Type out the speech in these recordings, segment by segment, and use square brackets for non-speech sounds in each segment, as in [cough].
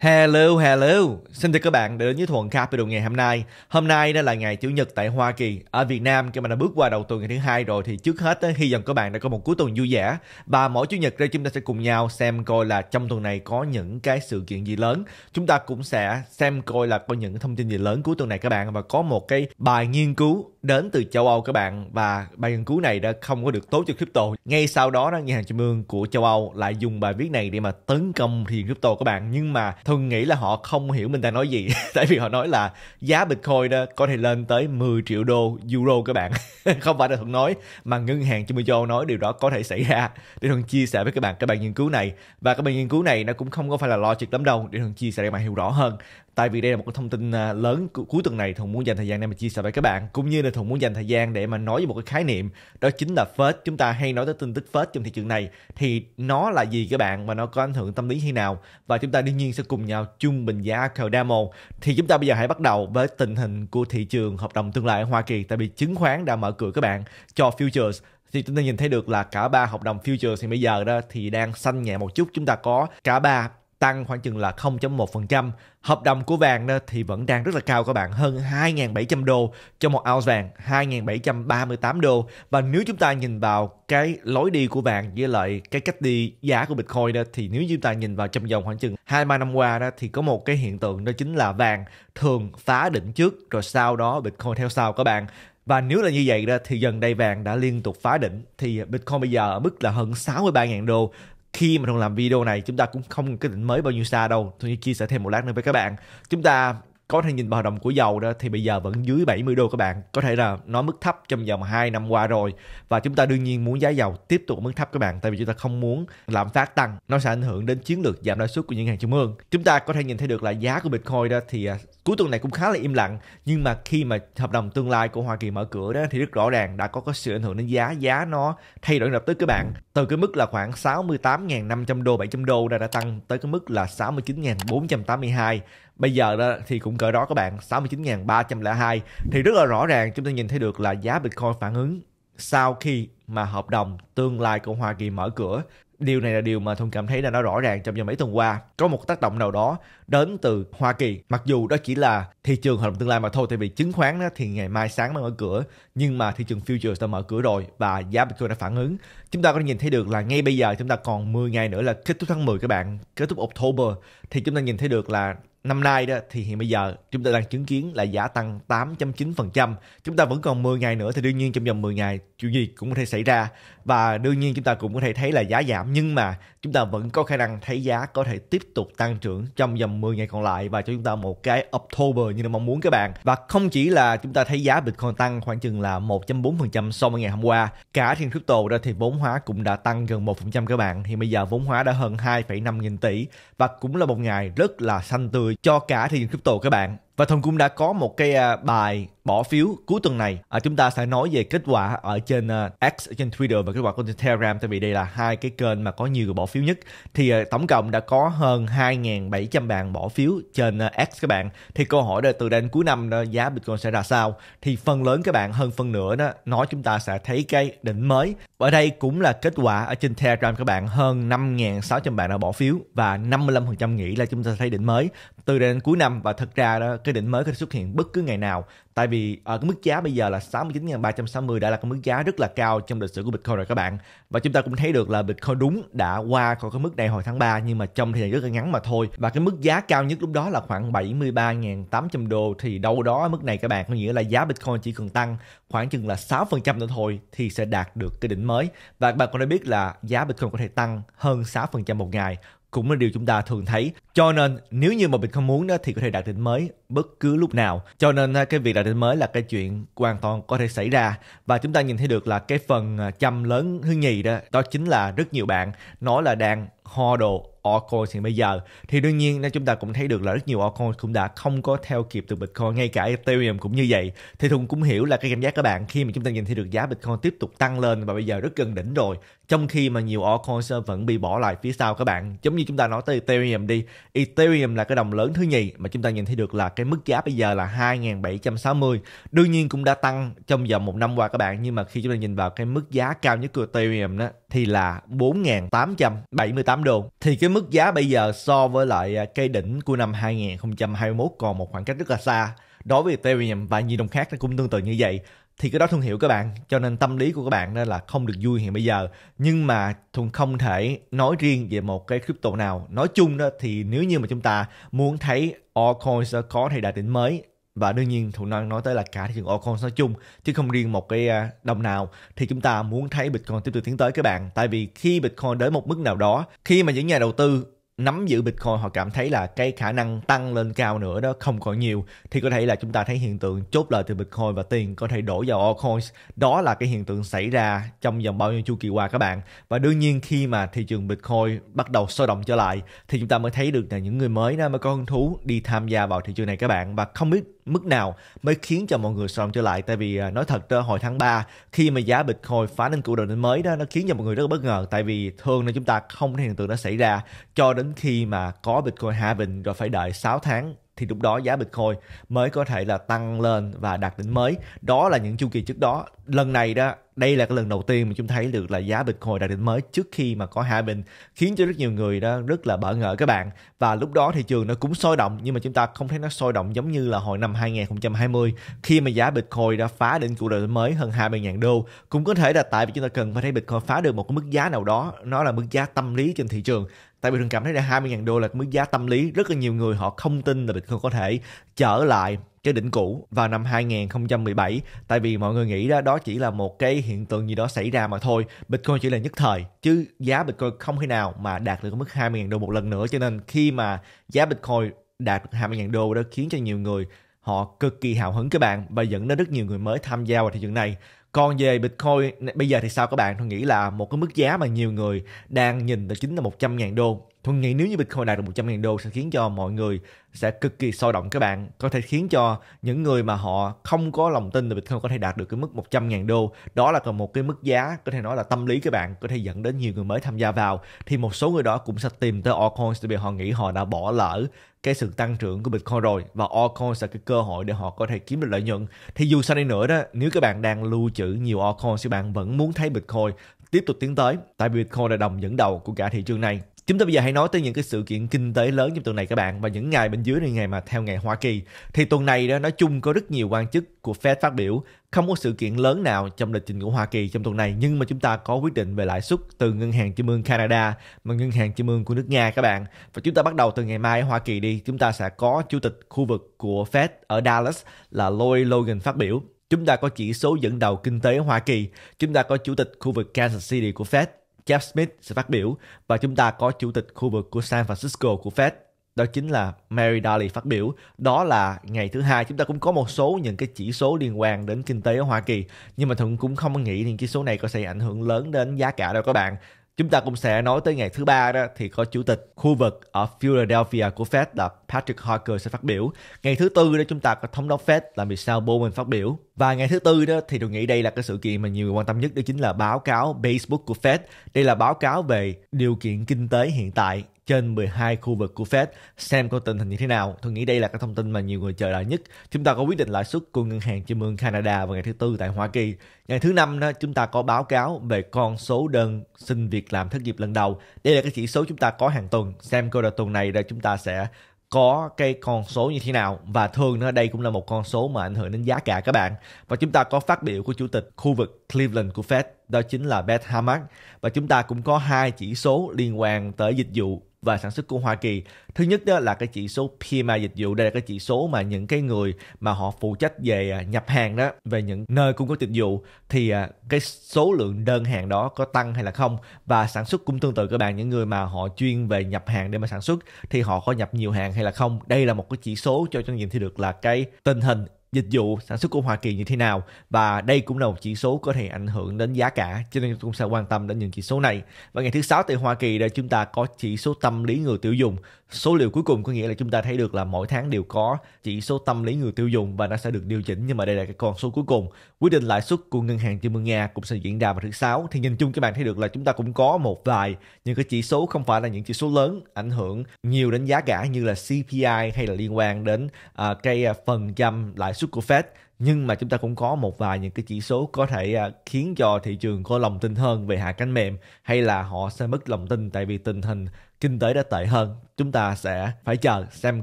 Hello, hello. Xin chào các bạn đã đến với Thuận Kha video ngày hôm nay. Hôm nay đó là ngày Chủ nhật tại Hoa Kỳ. Ở Việt Nam, khi mà đã bước qua đầu tuần ngày thứ hai rồi thì trước hết hy vọng các bạn đã có một cuối tuần vui vẻ. Và mỗi Chủ nhật đây chúng ta sẽ cùng nhau xem coi là trong tuần này có những cái sự kiện gì lớn. Chúng ta cũng sẽ xem coi là có những thông tin gì lớn cuối tuần này các bạn và có một cái bài nghiên cứu đến từ châu Âu các bạn và bài nghiên cứu này đã không có được tốt cho crypto. Ngay sau đó đó ngân hàng trung ương của châu Âu lại dùng bài viết này để mà tấn công thị crypto các bạn nhưng mà thường nghĩ là họ không hiểu mình đang nói gì [laughs] tại vì họ nói là giá Bitcoin đó có thể lên tới 10 triệu đô euro các bạn. [laughs] không phải là thường nói mà ngân hàng trung ương châu Âu nói điều đó có thể xảy ra. Để thường chia sẻ với các bạn cái bài nghiên cứu này và cái bài nghiên cứu này nó cũng không có phải là logic lắm đâu để thường chia sẻ để mà hiểu rõ hơn tại vì đây là một cái thông tin à, lớn cuối tuần này thùng muốn dành thời gian để mà chia sẻ với các bạn cũng như là thùng muốn dành thời gian để mà nói về một cái khái niệm đó chính là phết chúng ta hay nói tới tin tức phết trong thị trường này thì nó là gì các bạn và nó có ảnh hưởng tâm lý như nào và chúng ta đương nhiên sẽ cùng nhau chung bình giá Cardano thì chúng ta bây giờ hãy bắt đầu với tình hình của thị trường hợp đồng tương lai ở Hoa Kỳ tại vì chứng khoán đã mở cửa các bạn cho futures thì chúng ta nhìn thấy được là cả ba hợp đồng futures thì bây giờ đó thì đang xanh nhẹ một chút chúng ta có cả ba tăng khoảng chừng là 0.1% Hợp đồng của vàng thì vẫn đang rất là cao các bạn, hơn 2.700 đô cho một ounce vàng, 2.738 đô. Và nếu chúng ta nhìn vào cái lối đi của vàng với lại cái cách đi giá của Bitcoin đó thì nếu chúng ta nhìn vào trong vòng khoảng chừng 2-3 năm qua đó thì có một cái hiện tượng đó chính là vàng thường phá đỉnh trước rồi sau đó Bitcoin theo sau các bạn. Và nếu là như vậy đó thì gần đây vàng đã liên tục phá đỉnh thì Bitcoin bây giờ ở mức là hơn 63.000 đô khi mà Thuận làm video này chúng ta cũng không có định mới bao nhiêu xa đâu Thuận chia sẻ thêm một lát nữa với các bạn chúng ta có thể nhìn vào hợp đồng của dầu đó thì bây giờ vẫn dưới 70 đô các bạn có thể là nó mức thấp trong vòng 2 năm qua rồi và chúng ta đương nhiên muốn giá dầu tiếp tục ở mức thấp các bạn tại vì chúng ta không muốn lạm phát tăng nó sẽ ảnh hưởng đến chiến lược giảm lãi suất của những hàng trung ương chúng ta có thể nhìn thấy được là giá của bitcoin đó thì à, cuối tuần này cũng khá là im lặng nhưng mà khi mà hợp đồng tương lai của Hoa Kỳ mở cửa đó thì rất rõ ràng đã có có sự ảnh hưởng đến giá giá nó thay đổi lập tức các bạn từ cái mức là khoảng 68.500 đô 700 đô đã, đã tăng tới cái mức là 69.482 bây giờ đó thì cũng cỡ đó các bạn 69.302 thì rất là rõ ràng chúng ta nhìn thấy được là giá Bitcoin phản ứng sau khi mà hợp đồng tương lai của Hoa Kỳ mở cửa điều này là điều mà thông cảm thấy là nó rõ ràng trong vòng mấy tuần qua có một tác động nào đó đến từ Hoa Kỳ mặc dù đó chỉ là thị trường hợp đồng tương lai mà thôi tại vì chứng khoán đó thì ngày mai sáng mới mở cửa nhưng mà thị trường futures đã mở cửa rồi và giá Bitcoin đã phản ứng chúng ta có thể nhìn thấy được là ngay bây giờ chúng ta còn 10 ngày nữa là kết thúc tháng 10 các bạn kết thúc October thì chúng ta nhìn thấy được là năm nay đó thì hiện bây giờ chúng ta đang chứng kiến là giá tăng 8.9%. Chúng ta vẫn còn 10 ngày nữa thì đương nhiên trong vòng 10 ngày chuyện gì cũng có thể xảy ra và đương nhiên chúng ta cũng có thể thấy là giá giảm nhưng mà chúng ta vẫn có khả năng thấy giá có thể tiếp tục tăng trưởng trong vòng 10 ngày còn lại và cho chúng ta một cái October như là mong muốn các bạn và không chỉ là chúng ta thấy giá Bitcoin tăng khoảng chừng là 1.4% so với ngày hôm qua cả thiên crypto ra thì vốn hóa cũng đã tăng gần 1% các bạn thì bây giờ vốn hóa đã hơn 2,5 nghìn tỷ và cũng là một ngày rất là xanh tươi cho cả thị trường crypto các bạn và Thần cũng đã có một cái à, bài bỏ phiếu cuối tuần này. À, chúng ta sẽ nói về kết quả ở trên uh, X, trên Twitter và kết quả của trên Telegram tại vì đây là hai cái kênh mà có nhiều người bỏ phiếu nhất. Thì à, tổng cộng đã có hơn 2.700 bạn bỏ phiếu trên X các bạn. Thì câu hỏi là từ đến cuối năm uh, giá Bitcoin sẽ ra sao? Thì phần lớn các bạn hơn phân nửa đó nói chúng ta sẽ thấy cái đỉnh mới. Và đây cũng là kết quả ở trên Telegram các bạn hơn 5.600 bạn đã bỏ phiếu và 55% nghĩ là chúng ta thấy đỉnh mới từ đến cuối năm và thật ra đó cái đỉnh mới có thể xuất hiện bất cứ ngày nào tại vì ở ờ, cái mức giá bây giờ là 69.360 đã là cái mức giá rất là cao trong lịch sử của Bitcoin rồi các bạn và chúng ta cũng thấy được là Bitcoin đúng đã qua khỏi cái mức này hồi tháng 3 nhưng mà trong thời gian rất là ngắn mà thôi và cái mức giá cao nhất lúc đó là khoảng 73.800 đô thì đâu đó ở mức này các bạn có nghĩa là giá Bitcoin chỉ cần tăng khoảng chừng là 6% nữa thôi thì sẽ đạt được cái đỉnh mới và các bạn cũng đã biết là giá Bitcoin có thể tăng hơn 6% một ngày cũng là điều chúng ta thường thấy. Cho nên nếu như mà mình không muốn đó thì có thể đặt đỉnh mới bất cứ lúc nào. Cho nên à, cái việc đặt đỉnh mới là cái chuyện hoàn toàn có thể xảy ra và chúng ta nhìn thấy được là cái phần à, chăm lớn thứ nhì đó đó chính là rất nhiều bạn nói là đang ho đồ altcoin hiện bây giờ thì đương nhiên chúng ta cũng thấy được là rất nhiều altcoin cũng đã không có theo kịp từ Bitcoin ngay cả Ethereum cũng như vậy thì Thùng cũng hiểu là cái cảm giác các bạn khi mà chúng ta nhìn thấy được giá Bitcoin tiếp tục tăng lên và bây giờ rất gần đỉnh rồi trong khi mà nhiều altcoins vẫn bị bỏ lại phía sau các bạn giống như chúng ta nói tới Ethereum đi Ethereum là cái đồng lớn thứ nhì mà chúng ta nhìn thấy được là cái mức giá bây giờ là 2.760 đương nhiên cũng đã tăng trong vòng một năm qua các bạn nhưng mà khi chúng ta nhìn vào cái mức giá cao nhất của Ethereum đó thì là 4.878 đô thì cái mức giá bây giờ so với lại à, cây đỉnh của năm 2021 còn một khoảng cách rất là xa đối với Ethereum và nhiều đồng khác nó cũng tương tự như vậy thì cái đó thương hiểu các bạn cho nên tâm lý của các bạn nên là không được vui hiện bây giờ nhưng mà thuần không thể nói riêng về một cái crypto nào nói chung đó thì nếu như mà chúng ta muốn thấy altcoins có thể đạt đỉnh mới và đương nhiên thuận đang nói tới là cả thị trường altcoins nói chung chứ không riêng một cái à, đồng nào thì chúng ta muốn thấy bitcoin tiếp tục tiến tới các bạn tại vì khi bitcoin đến một mức nào đó khi mà những nhà đầu tư nắm giữ Bitcoin họ cảm thấy là cái khả năng tăng lên cao nữa đó không còn nhiều thì có thể là chúng ta thấy hiện tượng chốt lời từ Bitcoin và tiền có thể đổ vào altcoins. Đó là cái hiện tượng xảy ra trong vòng bao nhiêu chu kỳ qua các bạn. Và đương nhiên khi mà thị trường Bitcoin bắt đầu sôi động trở lại thì chúng ta mới thấy được là những người mới đó mới có hứng thú đi tham gia vào thị trường này các bạn và không biết mức nào mới khiến cho mọi người sòm trở lại tại vì à, nói thật hồi tháng 3 khi mà giá Bitcoin phá lên cựu đời đến mới đó nó khiến cho mọi người rất là bất ngờ tại vì thường là chúng ta không thấy hiện tượng đó xảy ra cho đến khi mà có Bitcoin halving rồi phải đợi 6 tháng thì lúc đó giá Bitcoin mới có thể là tăng lên và đạt đỉnh mới. Đó là những chu kỳ trước đó. Lần này đó đây là cái lần đầu tiên mà chúng thấy được là giá Bitcoin đạt đỉnh mới trước khi mà có hai bình khiến cho rất nhiều người đó rất là bỡ ngỡ các bạn và lúc đó thị trường nó cũng sôi động nhưng mà chúng ta không thấy nó sôi động giống như là hồi năm 2020 khi mà giá Bitcoin đã phá đỉnh cũ đỉnh mới hơn 20.000 đô cũng có thể là tại vì chúng ta cần phải thấy Bitcoin phá được một cái mức giá nào đó nó là mức giá tâm lý trên thị trường tại vì thường cảm thấy là 20.000 đô là mức giá tâm lý rất là nhiều người họ không tin là Bitcoin có thể trở lại cái đỉnh cũ vào năm 2017 tại vì mọi người nghĩ đó đó chỉ là một cái hiện tượng gì đó xảy ra mà thôi Bitcoin chỉ là nhất thời chứ giá Bitcoin không khi nào mà đạt được mức 20.000 đô một lần nữa cho nên khi mà giá Bitcoin đạt được 20.000 đô đó khiến cho nhiều người họ cực kỳ hào hứng các bạn và dẫn đến rất nhiều người mới tham gia vào thị trường này còn về Bitcoin bây giờ thì sao các bạn? Tôi nghĩ là một cái mức giá mà nhiều người đang nhìn đó chính là 100.000 đô Thuần nghĩ nếu như Bitcoin đạt được 100.000 đô sẽ khiến cho mọi người sẽ cực kỳ sôi động các bạn. Có thể khiến cho những người mà họ không có lòng tin là Bitcoin có thể đạt được cái mức 100.000 đô. Đó là còn một cái mức giá có thể nói là tâm lý các bạn có thể dẫn đến nhiều người mới tham gia vào. Thì một số người đó cũng sẽ tìm tới altcoins tại vì họ nghĩ họ đã bỏ lỡ cái sự tăng trưởng của Bitcoin rồi và altcoin sẽ cái cơ hội để họ có thể kiếm được lợi nhuận. Thì dù sao đi nữa đó, nếu các bạn đang lưu trữ nhiều altcoin thì bạn vẫn muốn thấy Bitcoin tiếp tục tiến tới tại Bitcoin là đồng dẫn đầu của cả thị trường này chúng ta bây giờ hãy nói tới những cái sự kiện kinh tế lớn trong tuần này các bạn và những ngày bên dưới này ngày mà theo ngày Hoa Kỳ thì tuần này đó nói chung có rất nhiều quan chức của Fed phát biểu không có sự kiện lớn nào trong lịch trình của Hoa Kỳ trong tuần này nhưng mà chúng ta có quyết định về lãi suất từ ngân hàng trung ương Canada và ngân hàng trung ương của nước Nga các bạn và chúng ta bắt đầu từ ngày mai ở Hoa Kỳ đi chúng ta sẽ có chủ tịch khu vực của Fed ở Dallas là Lloyd Logan phát biểu chúng ta có chỉ số dẫn đầu kinh tế Hoa Kỳ, chúng ta có chủ tịch khu vực Kansas City của Fed Jeff Smith sẽ phát biểu và chúng ta có chủ tịch khu vực của San Francisco của Fed đó chính là Mary Daly phát biểu đó là ngày thứ hai chúng ta cũng có một số những cái chỉ số liên quan đến kinh tế ở Hoa Kỳ nhưng mà thuận cũng không nghĩ những chỉ số này có sẽ ảnh hưởng lớn đến giá cả đâu các bạn Chúng ta cũng sẽ nói tới ngày thứ ba đó thì có chủ tịch khu vực ở Philadelphia của Fed là Patrick Harker sẽ phát biểu. Ngày thứ tư đó chúng ta có thống đốc Fed là Michelle Bowman phát biểu. Và ngày thứ tư đó thì tôi nghĩ đây là cái sự kiện mà nhiều người quan tâm nhất đó chính là báo cáo Facebook của Fed. Đây là báo cáo về điều kiện kinh tế hiện tại trên 12 khu vực của Fed xem coi tình hình như thế nào. Tôi nghĩ đây là cái thông tin mà nhiều người chờ đợi nhất. Chúng ta có quyết định lãi suất của Ngân hàng Trung ương Canada vào ngày thứ Tư tại Hoa Kỳ. Ngày thứ Năm đó, chúng ta có báo cáo về con số đơn xin việc làm thất nghiệp lần đầu. Đây là cái chỉ số chúng ta có hàng tuần. Xem coi là tuần này là chúng ta sẽ có cái con số như thế nào và thường nó đây cũng là một con số mà ảnh hưởng đến giá cả các bạn và chúng ta có phát biểu của chủ tịch khu vực Cleveland của Fed đó chính là Beth Hammond và chúng ta cũng có hai chỉ số liên quan tới dịch vụ và sản xuất của Hoa Kỳ. Thứ nhất đó là cái chỉ số PMI dịch vụ, đây là cái chỉ số mà những cái người mà họ phụ trách về à, nhập hàng đó, về những nơi cung cấp dịch vụ thì à, cái số lượng đơn hàng đó có tăng hay là không và sản xuất cũng tương tự các bạn những người mà họ chuyên về nhập hàng để mà sản xuất thì họ có nhập nhiều hàng hay là không. Đây là một cái chỉ số cho doanh nhìn thấy được là cái tình hình dịch vụ sản xuất của Hoa Kỳ như thế nào và đây cũng là một chỉ số có thể ảnh hưởng đến giá cả cho nên cũng sẽ quan tâm đến những chỉ số này và ngày thứ sáu tại Hoa Kỳ để chúng ta có chỉ số tâm lý người tiêu dùng số liệu cuối cùng có nghĩa là chúng ta thấy được là mỗi tháng đều có chỉ số tâm lý người tiêu dùng và nó sẽ được điều chỉnh nhưng mà đây là cái con số cuối cùng quyết định lãi suất của ngân hàng Trung ương Nga cũng sẽ diễn ra vào thứ sáu thì nhìn chung các bạn thấy được là chúng ta cũng có một vài những cái chỉ số không phải là những chỉ số lớn ảnh hưởng nhiều đến giá cả như là CPI hay là liên quan đến uh, cái à, phần trăm lãi suất của Fed nhưng mà chúng ta cũng có một vài những cái chỉ số có thể à, khiến cho thị trường có lòng tin hơn về hạ cánh mềm hay là họ sẽ mất lòng tin tại vì tình hình kinh tế đã tệ hơn chúng ta sẽ phải chờ xem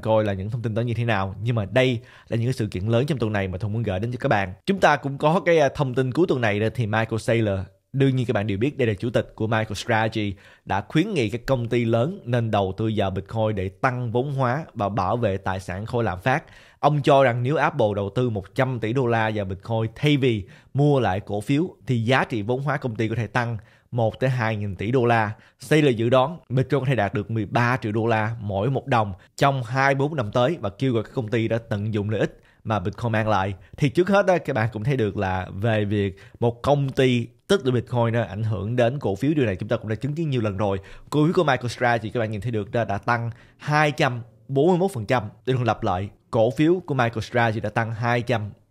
coi là những thông tin đó như thế nào nhưng mà đây là những cái sự kiện lớn trong tuần này mà thùng muốn gửi đến cho các bạn chúng ta cũng có cái à, thông tin cuối tuần này thì Michael Saylor đương nhiên các bạn đều biết đây là chủ tịch của MicroStrategy đã khuyến nghị các công ty lớn nên đầu tư vào Bitcoin để tăng vốn hóa và bảo vệ tài sản khỏi lạm phát Ông cho rằng nếu Apple đầu tư 100 tỷ đô la vào Bitcoin thay vì mua lại cổ phiếu thì giá trị vốn hóa công ty có thể tăng 1 tới 2 nghìn tỷ đô la. xây Saylor dự đoán Bitcoin có thể đạt được 13 triệu đô la mỗi một đồng trong 24 năm tới và kêu gọi các công ty đã tận dụng lợi ích mà Bitcoin mang lại. Thì trước hết đó, các bạn cũng thấy được là về việc một công ty tích lũy Bitcoin nó ảnh hưởng đến cổ phiếu điều này chúng ta cũng đã chứng kiến nhiều lần rồi. Cổ phiếu của MicroStrategy các bạn nhìn thấy được đã, đã tăng 241% để được lặp lại cổ phiếu của MicroStrategy đã tăng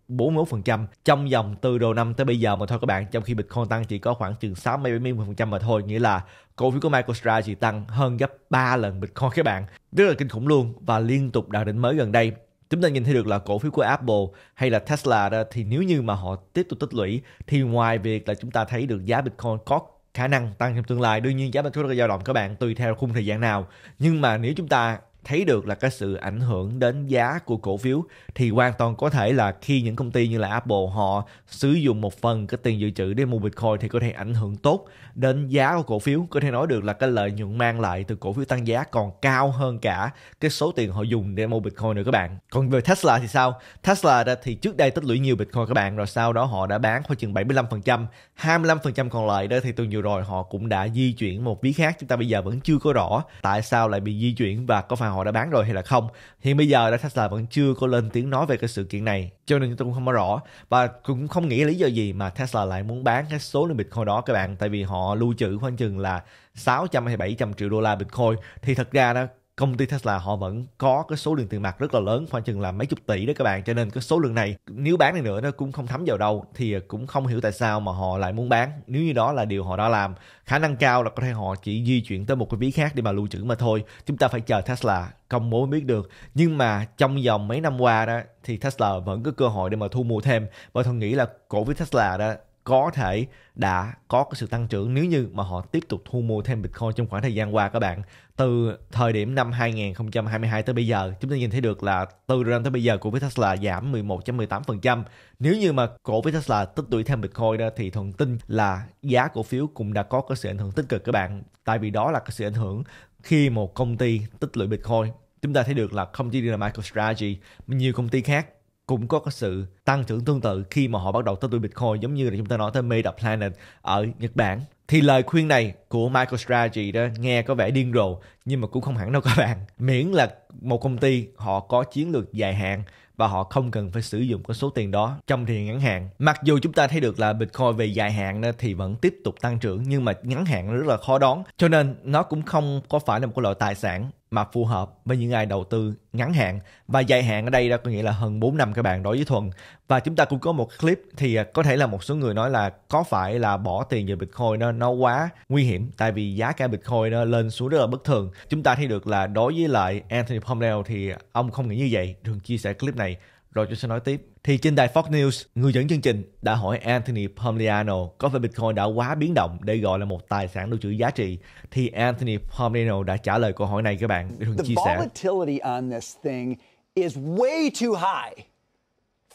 241% trong vòng từ đầu năm tới bây giờ mà thôi các bạn trong khi Bitcoin tăng chỉ có khoảng chừng 60 70% mà thôi nghĩa là cổ phiếu của MicroStrategy tăng hơn gấp 3 lần Bitcoin các bạn rất là kinh khủng luôn và liên tục đạt đỉnh mới gần đây chúng ta nhìn thấy được là cổ phiếu của Apple hay là Tesla đó, thì nếu như mà họ tiếp tục tích lũy thì ngoài việc là chúng ta thấy được giá Bitcoin có khả năng tăng trong tương lai đương nhiên giá Bitcoin có dao động các bạn tùy theo khung thời gian nào nhưng mà nếu chúng ta thấy được là cái sự ảnh hưởng đến giá của cổ phiếu thì hoàn toàn có thể là khi những công ty như là Apple họ sử dụng một phần cái tiền dự trữ để mua Bitcoin thì có thể ảnh hưởng tốt đến giá của cổ phiếu có thể nói được là cái lợi nhuận mang lại từ cổ phiếu tăng giá còn cao hơn cả cái số tiền họ dùng để mua Bitcoin nữa các bạn còn về Tesla thì sao Tesla thì trước đây tích lũy nhiều Bitcoin các bạn rồi sau đó họ đã bán khoảng chừng 75% 25% còn lại đó thì tuần vừa rồi họ cũng đã di chuyển một ví khác chúng ta bây giờ vẫn chưa có rõ tại sao lại bị di chuyển và có phải họ họ đã bán rồi hay là không hiện bây giờ Tesla vẫn chưa có lên tiếng nói về cái sự kiện này cho nên tôi cũng không có rõ và cũng không nghĩ lý do gì mà Tesla lại muốn bán cái số lượng Bitcoin đó các bạn tại vì họ lưu trữ khoảng chừng là 600 hay 700 triệu đô la Bitcoin thì thật ra đó công ty Tesla họ vẫn có cái số lượng tiền mặt rất là lớn khoảng chừng là mấy chục tỷ đó các bạn cho nên cái số lượng này nếu bán này nữa nó cũng không thấm vào đâu thì cũng không hiểu tại sao mà họ lại muốn bán nếu như đó là điều họ đã làm khả năng cao là có thể họ chỉ di chuyển tới một cái ví khác để mà lưu trữ mà thôi chúng ta phải chờ Tesla công bố mới biết được nhưng mà trong vòng mấy năm qua đó thì Tesla vẫn có cơ hội để mà thu mua thêm và tôi nghĩ là cổ phiếu Tesla đó có thể đã có cái sự tăng trưởng nếu như mà họ tiếp tục thu mua thêm Bitcoin trong khoảng thời gian qua các bạn. Từ thời điểm năm 2022 tới bây giờ, chúng ta nhìn thấy được là từ năm tới bây giờ cổ phiếu Tesla giảm 11.18%. Nếu như mà cổ phiếu Tesla tích lũy thêm Bitcoin đó thì thuận tin là giá cổ phiếu cũng đã có cái sự ảnh hưởng tích cực các bạn. Tại vì đó là cái sự ảnh hưởng khi một công ty tích lũy Bitcoin chúng ta thấy được là không chỉ là MicroStrategy mà nhiều công ty khác cũng có cái sự tăng trưởng tương tự khi mà họ bắt đầu tới tuổi Bitcoin giống như là chúng ta nói tới Meta Planet ở Nhật Bản. Thì lời khuyên này của Michael Strategy đó nghe có vẻ điên rồ nhưng mà cũng không hẳn đâu các bạn. Miễn là một công ty họ có chiến lược dài hạn và họ không cần phải sử dụng cái số tiền đó trong thời ngắn hạn. Mặc dù chúng ta thấy được là Bitcoin về dài hạn thì vẫn tiếp tục tăng trưởng nhưng mà ngắn hạn rất là khó đón Cho nên nó cũng không có phải là một loại tài sản mà phù hợp với những ai đầu tư ngắn hạn và dài hạn ở đây đó có nghĩa là hơn 4 năm các bạn đối với Thuần và chúng ta cũng có một clip thì à, có thể là một số người nói là có phải là bỏ tiền về Bitcoin nó nó quá nguy hiểm tại vì giá cả Bitcoin nó lên xuống rất là bất thường chúng ta thấy được là đối với lại Anthony Pomnell thì ông không nghĩ như vậy thường chia sẻ clip này rồi chúng sẽ nói tiếp thì trên đài Fox News, người dẫn chương trình đã hỏi Anthony Pompliano có phải Bitcoin đã quá biến động để gọi là một tài sản lưu trữ giá trị thì Anthony Pompliano đã trả lời câu hỏi này các bạn. Để chia sẻ. The volatility on this thing is way too high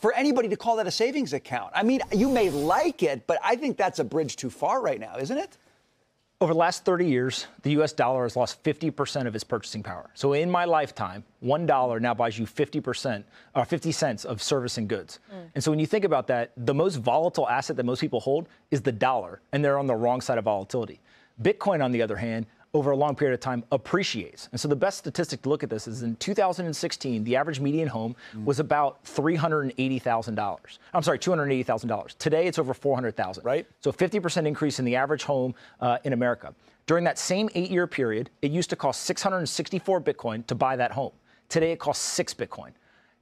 for anybody to call that a savings account. I mean, you may like it, but I think that's a bridge too far right now, isn't it? Over the last 30 years, the US dollar has lost 50% of its purchasing power. So in my lifetime, $1 now buys you 50% or uh, 50 cents of service and goods. Mm. And so when you think about that, the most volatile asset that most people hold is the dollar, and they're on the wrong side of volatility. Bitcoin, on the other hand, over a long period of time appreciates. And so the best statistic to look at this is in 2016, the average median home mm. was about $380,000. I'm sorry, $280,000. Today it's over 400,000. Right. So 50% increase in the average home uh, in America. During that same eight-year period, it used to cost 664 Bitcoin to buy that home. Today it costs six Bitcoin.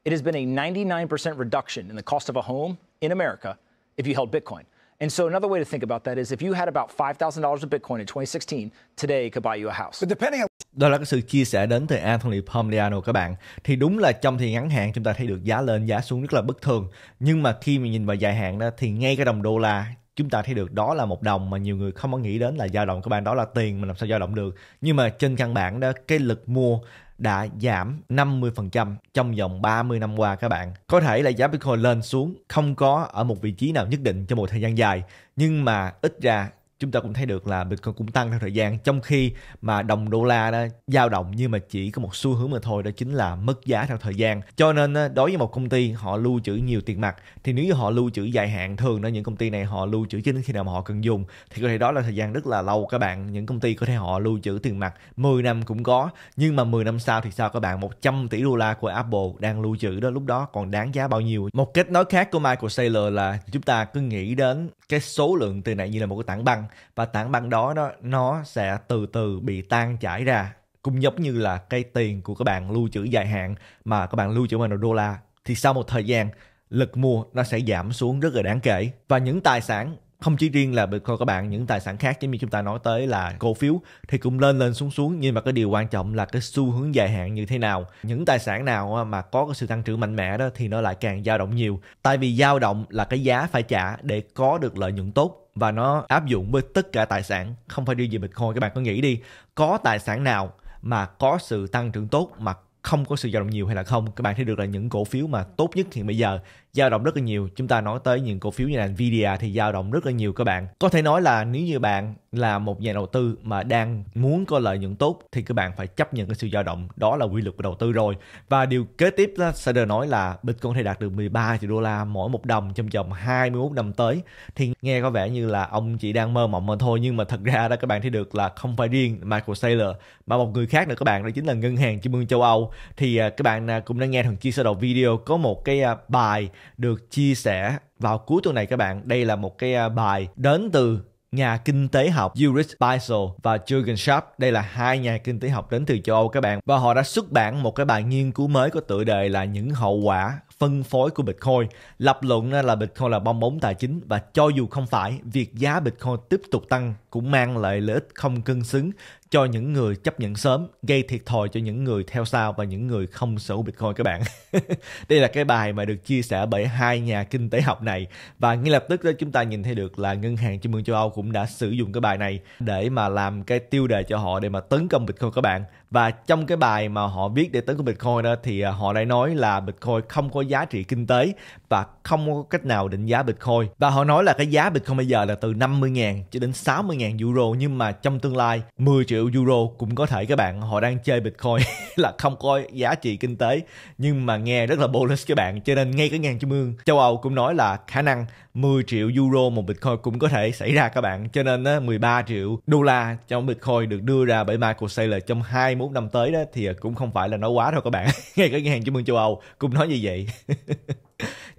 It has been a 99% reduction in the cost of a home in America if you held Bitcoin. And so another way to think about that is if you had about $5,000 of Bitcoin in 2016, today could buy you a house. But depending on đó là cái sự chia sẻ đến từ Anthony Pomliano các bạn. Thì đúng là trong thời ngắn hạn chúng ta thấy được giá lên giá xuống rất là bất thường. Nhưng mà khi mà nhìn vào dài hạn đó thì ngay cái đồng đô la chúng ta thấy được đó là một đồng mà nhiều người không có nghĩ đến là dao động các bạn đó là tiền mà làm sao dao động được nhưng mà trên căn bản đó cái lực mua đã giảm 50% trong vòng 30 năm qua các bạn. Có thể là giá Bitcoin lên xuống không có ở một vị trí nào nhất định trong một thời gian dài, nhưng mà ít ra chúng ta cũng thấy được là Bitcoin cũng tăng theo thời gian trong khi mà đồng đô la đó dao động nhưng mà chỉ có một xu hướng mà thôi đó chính là mất giá theo thời gian cho nên đối với một công ty họ lưu trữ nhiều tiền mặt thì nếu như họ lưu trữ dài hạn thường đó những công ty này họ lưu trữ cho đến khi nào mà họ cần dùng thì có thể đó là thời gian rất là lâu các bạn những công ty có thể họ lưu trữ tiền mặt 10 năm cũng có nhưng mà 10 năm sau thì sao các bạn 100 tỷ đô la của Apple đang lưu trữ đó lúc đó còn đáng giá bao nhiêu một kết nói khác của Michael Saylor là chúng ta cứ nghĩ đến cái số lượng tiền này như là một cái tảng băng và tảng băng đó đó nó sẽ từ từ bị tan chảy ra cũng giống như là cái tiền của các bạn lưu trữ dài hạn mà các bạn lưu trữ bằng đô la thì sau một thời gian lực mua nó sẽ giảm xuống rất là đáng kể và những tài sản không chỉ riêng là Bitcoin các bạn những tài sản khác giống như chúng ta nói tới là cổ phiếu thì cũng lên lên xuống xuống nhưng mà cái điều quan trọng là cái xu hướng dài hạn như thế nào những tài sản nào mà có cái sự tăng trưởng mạnh mẽ đó thì nó lại càng dao động nhiều tại vì dao động là cái giá phải trả để có được lợi nhuận tốt và nó áp dụng với tất cả tài sản không phải riêng gì Bitcoin các bạn cứ nghĩ đi có tài sản nào mà có sự tăng trưởng tốt mà không có sự dao động nhiều hay là không các bạn thấy được là những cổ phiếu mà tốt nhất hiện bây giờ dao động rất là nhiều chúng ta nói tới những cổ phiếu như là Nvidia thì dao động rất là nhiều các bạn có thể nói là nếu như bạn là một nhà đầu tư mà đang muốn có lợi nhuận tốt thì các bạn phải chấp nhận cái sự dao động đó là quy luật của đầu tư rồi và điều kế tiếp là được nói là Bitcoin có thể đạt được 13 triệu đô la mỗi một đồng trong vòng 21 năm tới thì nghe có vẻ như là ông chỉ đang mơ mộng mà thôi nhưng mà thật ra đó các bạn thấy được là không phải riêng Michael Saylor mà một người khác nữa các bạn đó chính là ngân hàng trung ương châu Âu thì à, các bạn à, cũng đã nghe thằng chia sẻ đầu video có một cái à, bài được chia sẻ vào cuối tuần này các bạn. Đây là một cái à, bài đến từ nhà kinh tế học Ulrich Beisel và Jürgen Sharp. Đây là hai nhà kinh tế học đến từ châu Âu các bạn. Và họ đã xuất bản một cái bài nghiên cứu mới có tựa đề là những hậu quả phân phối của Bitcoin. Lập luận là Bitcoin là bong bóng tài chính và cho dù không phải, việc giá Bitcoin tiếp tục tăng cũng mang lại lợi ích không cân xứng cho những người chấp nhận sớm, gây thiệt thòi cho những người theo sau và những người không sở hữu Bitcoin các bạn. [laughs] Đây là cái bài mà được chia sẻ bởi hai nhà kinh tế học này và ngay lập tức đó chúng ta nhìn thấy được là ngân hàng trung ương châu Âu cũng đã sử dụng cái bài này để mà làm cái tiêu đề cho họ để mà tấn công Bitcoin các bạn và trong cái bài mà họ viết để tới của Bitcoin đó thì à, họ lại nói là Bitcoin không có giá trị kinh tế và không có cách nào định giá Bitcoin và họ nói là cái giá Bitcoin bây giờ là từ 50.000 cho đến 60.000 euro nhưng mà trong tương lai 10 triệu euro cũng có thể các bạn họ đang chơi Bitcoin [laughs] là không có giá trị kinh tế nhưng mà nghe rất là bullish các bạn cho nên ngay cái ngàn trung ương châu Âu cũng nói là khả năng 10 triệu euro một Bitcoin cũng có thể xảy ra các bạn. Cho nên á, 13 triệu đô la trong Bitcoin được đưa ra bởi Michael Saylor trong 21 năm tới đó thì à, cũng không phải là nói quá đâu các bạn. [laughs] Ngay cả ngân hàng trung ương châu Âu cũng nói như vậy. [laughs]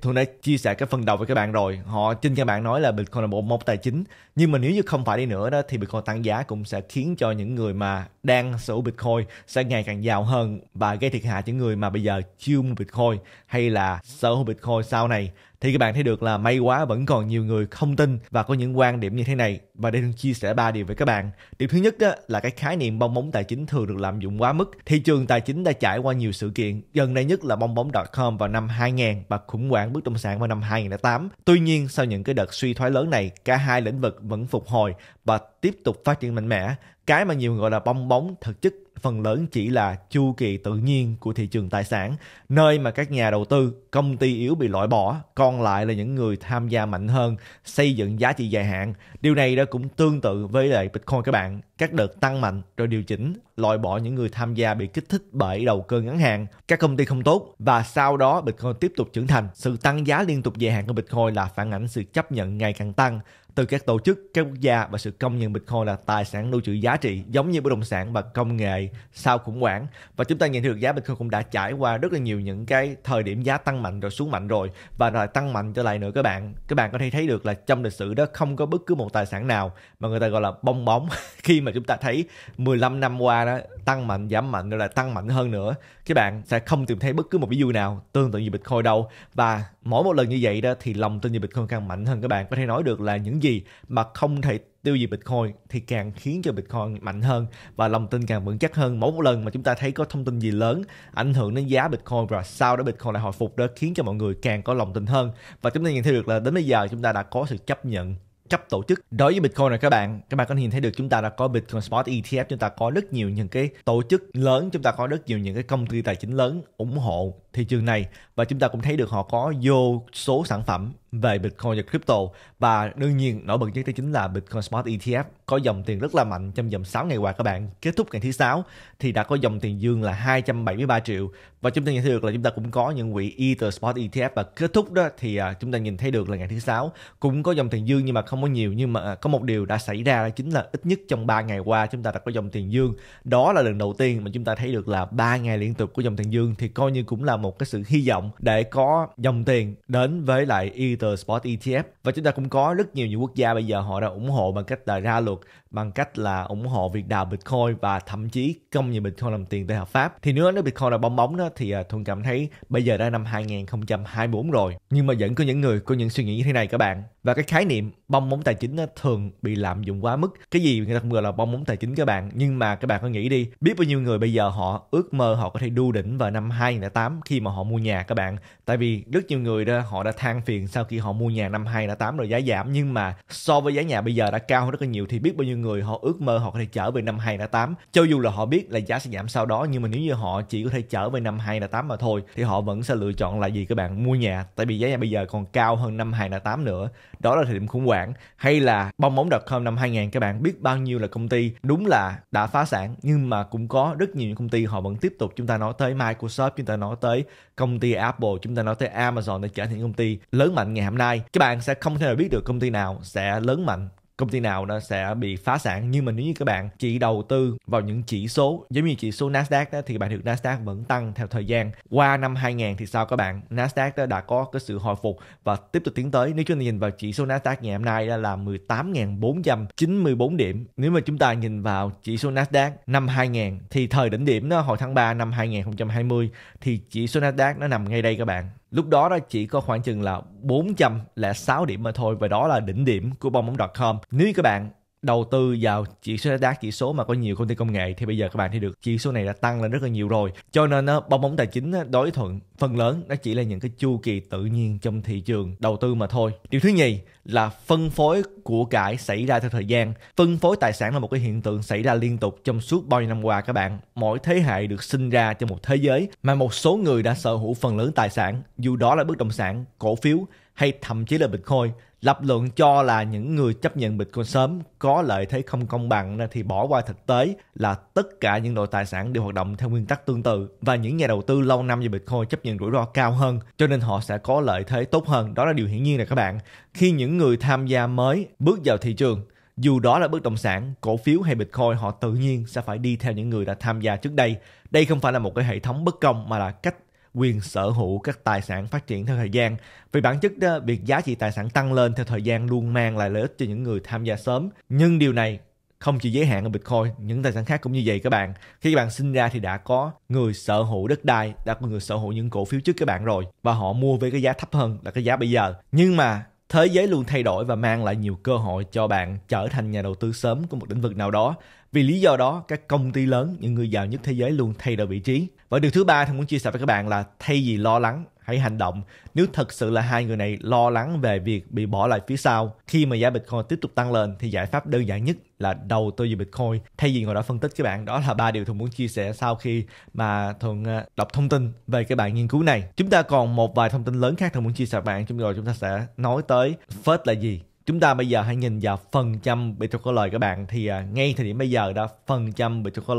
Thuận đã chia sẻ cái phần đầu với các bạn rồi. Họ trên các bạn nói là Bitcoin là một mốc tài chính. Nhưng mà nếu như không phải đi nữa đó thì Bitcoin tăng giá cũng sẽ khiến cho những người mà đang sở hữu Bitcoin sẽ ngày càng giàu hơn và gây thiệt hại những người mà bây giờ chưa mua Bitcoin hay là sở hữu Bitcoin sau này thì các bạn thấy được là may quá vẫn còn nhiều người không tin và có những quan điểm như thế này và đây thường chia sẻ ba điều với các bạn điều thứ nhất á, là cái khái niệm bong bóng tài chính thường được lạm dụng quá mức thị trường tài chính đã trải qua nhiều sự kiện gần đây nhất là bong bóng com vào năm 2000 và khủng hoảng bất động sản vào năm 2008 tuy nhiên sau những cái đợt suy thoái lớn này cả hai lĩnh vực vẫn phục hồi và tiếp tục phát triển mạnh mẽ cái mà nhiều người gọi là bong bóng thực chất phần lớn chỉ là chu kỳ tự nhiên của thị trường tài sản, nơi mà các nhà đầu tư, công ty yếu bị loại bỏ, còn lại là những người tham gia mạnh hơn, xây dựng giá trị dài hạn. Điều này đã cũng tương tự với lại Bitcoin các bạn, các đợt tăng mạnh rồi điều chỉnh, loại bỏ những người tham gia bị kích thích bởi đầu cơ ngắn hạn, các công ty không tốt và sau đó Bitcoin tiếp tục trưởng thành. Sự tăng giá liên tục dài hạn của Bitcoin là phản ảnh sự chấp nhận ngày càng tăng từ các tổ chức, các quốc gia và sự công nhận Bitcoin là tài sản lưu trữ giá trị giống như bất động sản và công nghệ sau khủng hoảng. Và chúng ta nhìn thấy được giá Bitcoin cũng đã trải qua rất là nhiều những cái thời điểm giá tăng mạnh rồi xuống mạnh rồi và lại tăng mạnh trở lại nữa các bạn. Các bạn có thể thấy được là trong lịch sử đó không có bất cứ một tài sản nào mà người ta gọi là bong bóng [laughs] khi mà chúng ta thấy 15 năm qua đó tăng mạnh giảm mạnh rồi lại tăng mạnh hơn nữa. Các bạn sẽ không tìm thấy bất cứ một ví dụ nào tương tự như Bitcoin đâu và mỗi một lần như vậy đó thì lòng tin như Bitcoin càng mạnh hơn các bạn có thể nói được là những gì mà không thể tiêu diệt Bitcoin thì càng khiến cho Bitcoin mạnh hơn và lòng tin càng vững chắc hơn. Mỗi một lần mà chúng ta thấy có thông tin gì lớn ảnh hưởng đến giá Bitcoin và sau đó Bitcoin lại hồi phục đó khiến cho mọi người càng có lòng tin hơn. Và chúng ta nhìn thấy được là đến bây giờ chúng ta đã có sự chấp nhận chấp tổ chức đối với Bitcoin này các bạn các bạn có nhìn thấy được chúng ta đã có Bitcoin Spot ETF chúng ta có rất nhiều những cái tổ chức lớn chúng ta có rất nhiều những cái công ty tài chính lớn ủng hộ thị trường này và chúng ta cũng thấy được họ có vô số sản phẩm về Bitcoin và crypto và đương nhiên nổi bật nhất đó chính là Bitcoin spot ETF có dòng tiền rất là mạnh trong vòng 6 ngày qua các bạn kết thúc ngày thứ sáu thì đã có dòng tiền dương là 273 triệu và chúng ta nhìn thấy được là chúng ta cũng có những quỹ Ether spot ETF và kết thúc đó thì à, chúng ta nhìn thấy được là ngày thứ sáu cũng có dòng tiền dương nhưng mà không có nhiều nhưng mà à, có một điều đã xảy ra đó chính là ít nhất trong 3 ngày qua chúng ta đã có dòng tiền dương đó là lần đầu tiên mà chúng ta thấy được là 3 ngày liên tục của dòng tiền dương thì coi như cũng là một cái sự hy vọng để có dòng tiền đến với lại Ether Twitter Spot ETF và chúng ta cũng có rất nhiều những quốc gia bây giờ họ đã ủng hộ bằng cách là ra luật bằng cách là ủng hộ việc đào Bitcoin và thậm chí công nhận Bitcoin làm tiền tệ hợp pháp. Thì nếu nói Bitcoin là bong bóng đó thì à, Thuận cảm thấy bây giờ đã năm 2024 rồi nhưng mà vẫn có những người có những suy nghĩ như thế này các bạn. Và cái khái niệm bong bóng tài chính nó thường bị lạm dụng quá mức. Cái gì người ta không gọi là bong bóng tài chính các bạn. Nhưng mà các bạn có nghĩ đi, biết bao nhiêu người bây giờ họ ước mơ họ có thể đu đỉnh vào năm 2008 khi mà họ mua nhà các bạn. Tại vì rất nhiều người đó họ đã than phiền sau khi họ mua nhà năm 2008 rồi giá giảm nhưng mà so với giá nhà bây giờ đã cao rất là nhiều thì biết bao nhiêu người họ ước mơ họ có thể trở về năm 2008 cho dù là họ biết là giá sẽ giảm sau đó nhưng mà nếu như họ chỉ có thể trở về năm 2008 mà thôi thì họ vẫn sẽ lựa chọn là gì các bạn mua nhà tại vì giá nhà bây giờ còn cao hơn năm 2008 nữa đó là thời điểm khủng hoảng hay là bong bóng com năm 2000 các bạn biết bao nhiêu là công ty đúng là đã phá sản nhưng mà cũng có rất nhiều những công ty họ vẫn tiếp tục chúng ta nói tới Microsoft chúng ta nói tới công ty Apple chúng ta nói tới Amazon để trở thành công ty lớn mạnh ngày hôm nay các bạn sẽ không thể nào biết được công ty nào sẽ lớn mạnh công ty nào nó sẽ bị phá sản nhưng mà nếu như các bạn chỉ đầu tư vào những chỉ số giống như chỉ số Nasdaq đó, thì bạn được Nasdaq vẫn tăng theo thời gian qua năm 2000 thì sao các bạn Nasdaq đã có cái sự hồi phục và tiếp tục tiến tới nếu chúng ta nhìn vào chỉ số Nasdaq ngày hôm nay là 18.494 điểm nếu mà chúng ta nhìn vào chỉ số Nasdaq năm 2000 thì thời đỉnh điểm nó hồi tháng 3 năm 2020 thì chỉ số Nasdaq nó nằm ngay đây các bạn Lúc đó đó chỉ có khoảng chừng là 406 điểm mà thôi và đó là đỉnh điểm của bong bóng.com. Nếu như các bạn đầu tư vào chỉ số đá chỉ số mà có nhiều công ty công nghệ thì bây giờ các bạn thấy được chỉ số này đã tăng lên rất là nhiều rồi cho nên nó bong bóng tài chính đối thuận phần lớn nó chỉ là những cái chu kỳ tự nhiên trong thị trường đầu tư mà thôi điều thứ nhì là phân phối của cải xảy ra theo thời gian phân phối tài sản là một cái hiện tượng xảy ra liên tục trong suốt bao nhiêu năm qua các bạn mỗi thế hệ được sinh ra trong một thế giới mà một số người đã sở hữu phần lớn tài sản dù đó là bất động sản cổ phiếu hay thậm chí là bitcoin lập luận cho là những người chấp nhận Bitcoin sớm có lợi thế không công bằng thì bỏ qua thực tế là tất cả những đội tài sản đều hoạt động theo nguyên tắc tương tự và những nhà đầu tư lâu năm về Bitcoin chấp nhận rủi ro cao hơn cho nên họ sẽ có lợi thế tốt hơn. Đó là điều hiển nhiên này các bạn. Khi những người tham gia mới bước vào thị trường dù đó là bất động sản, cổ phiếu hay Bitcoin họ tự nhiên sẽ phải đi theo những người đã tham gia trước đây. Đây không phải là một cái hệ thống bất công mà là cách quyền sở hữu các tài sản phát triển theo thời gian. Vì bản chất đó, ờ, việc giá trị tài sản tăng lên theo thời gian luôn mang lại lợi ích cho những người tham gia sớm. Nhưng điều này không chỉ giới hạn ở Bitcoin, những tài sản khác cũng như vậy các bạn. Khi các bạn sinh ra thì đã có người sở hữu đất đai, đã có người sở hữu những cổ phiếu trước các bạn rồi và họ mua với cái giá thấp hơn là cái giá bây giờ. Nhưng mà thế giới luôn thay đổi và mang lại nhiều cơ hội cho bạn trở thành nhà đầu tư sớm của một lĩnh vực nào đó vì lý do đó các công ty lớn những người giàu nhất thế giới luôn thay đổi vị trí và điều thứ ba thì muốn chia sẻ với các bạn là thay vì lo lắng hãy hành động nếu thật sự là hai người này lo lắng về việc bị bỏ lại phía sau khi mà giá bitcoin tiếp tục tăng lên thì giải pháp đơn giản nhất là đầu tư vào bitcoin thay vì ngồi đó phân tích các bạn đó là ba điều thường muốn chia sẻ sau khi mà thường đọc thông tin về cái bài nghiên cứu này chúng ta còn một vài thông tin lớn khác thường muốn chia sẻ với bạn chúng rồi chúng ta sẽ nói tới first là gì Chúng ta bây giờ hãy nhìn vào phần trăm bị Bitcoin các bạn thì à, ngay thời điểm bây giờ đã phần trăm bị Bitcoin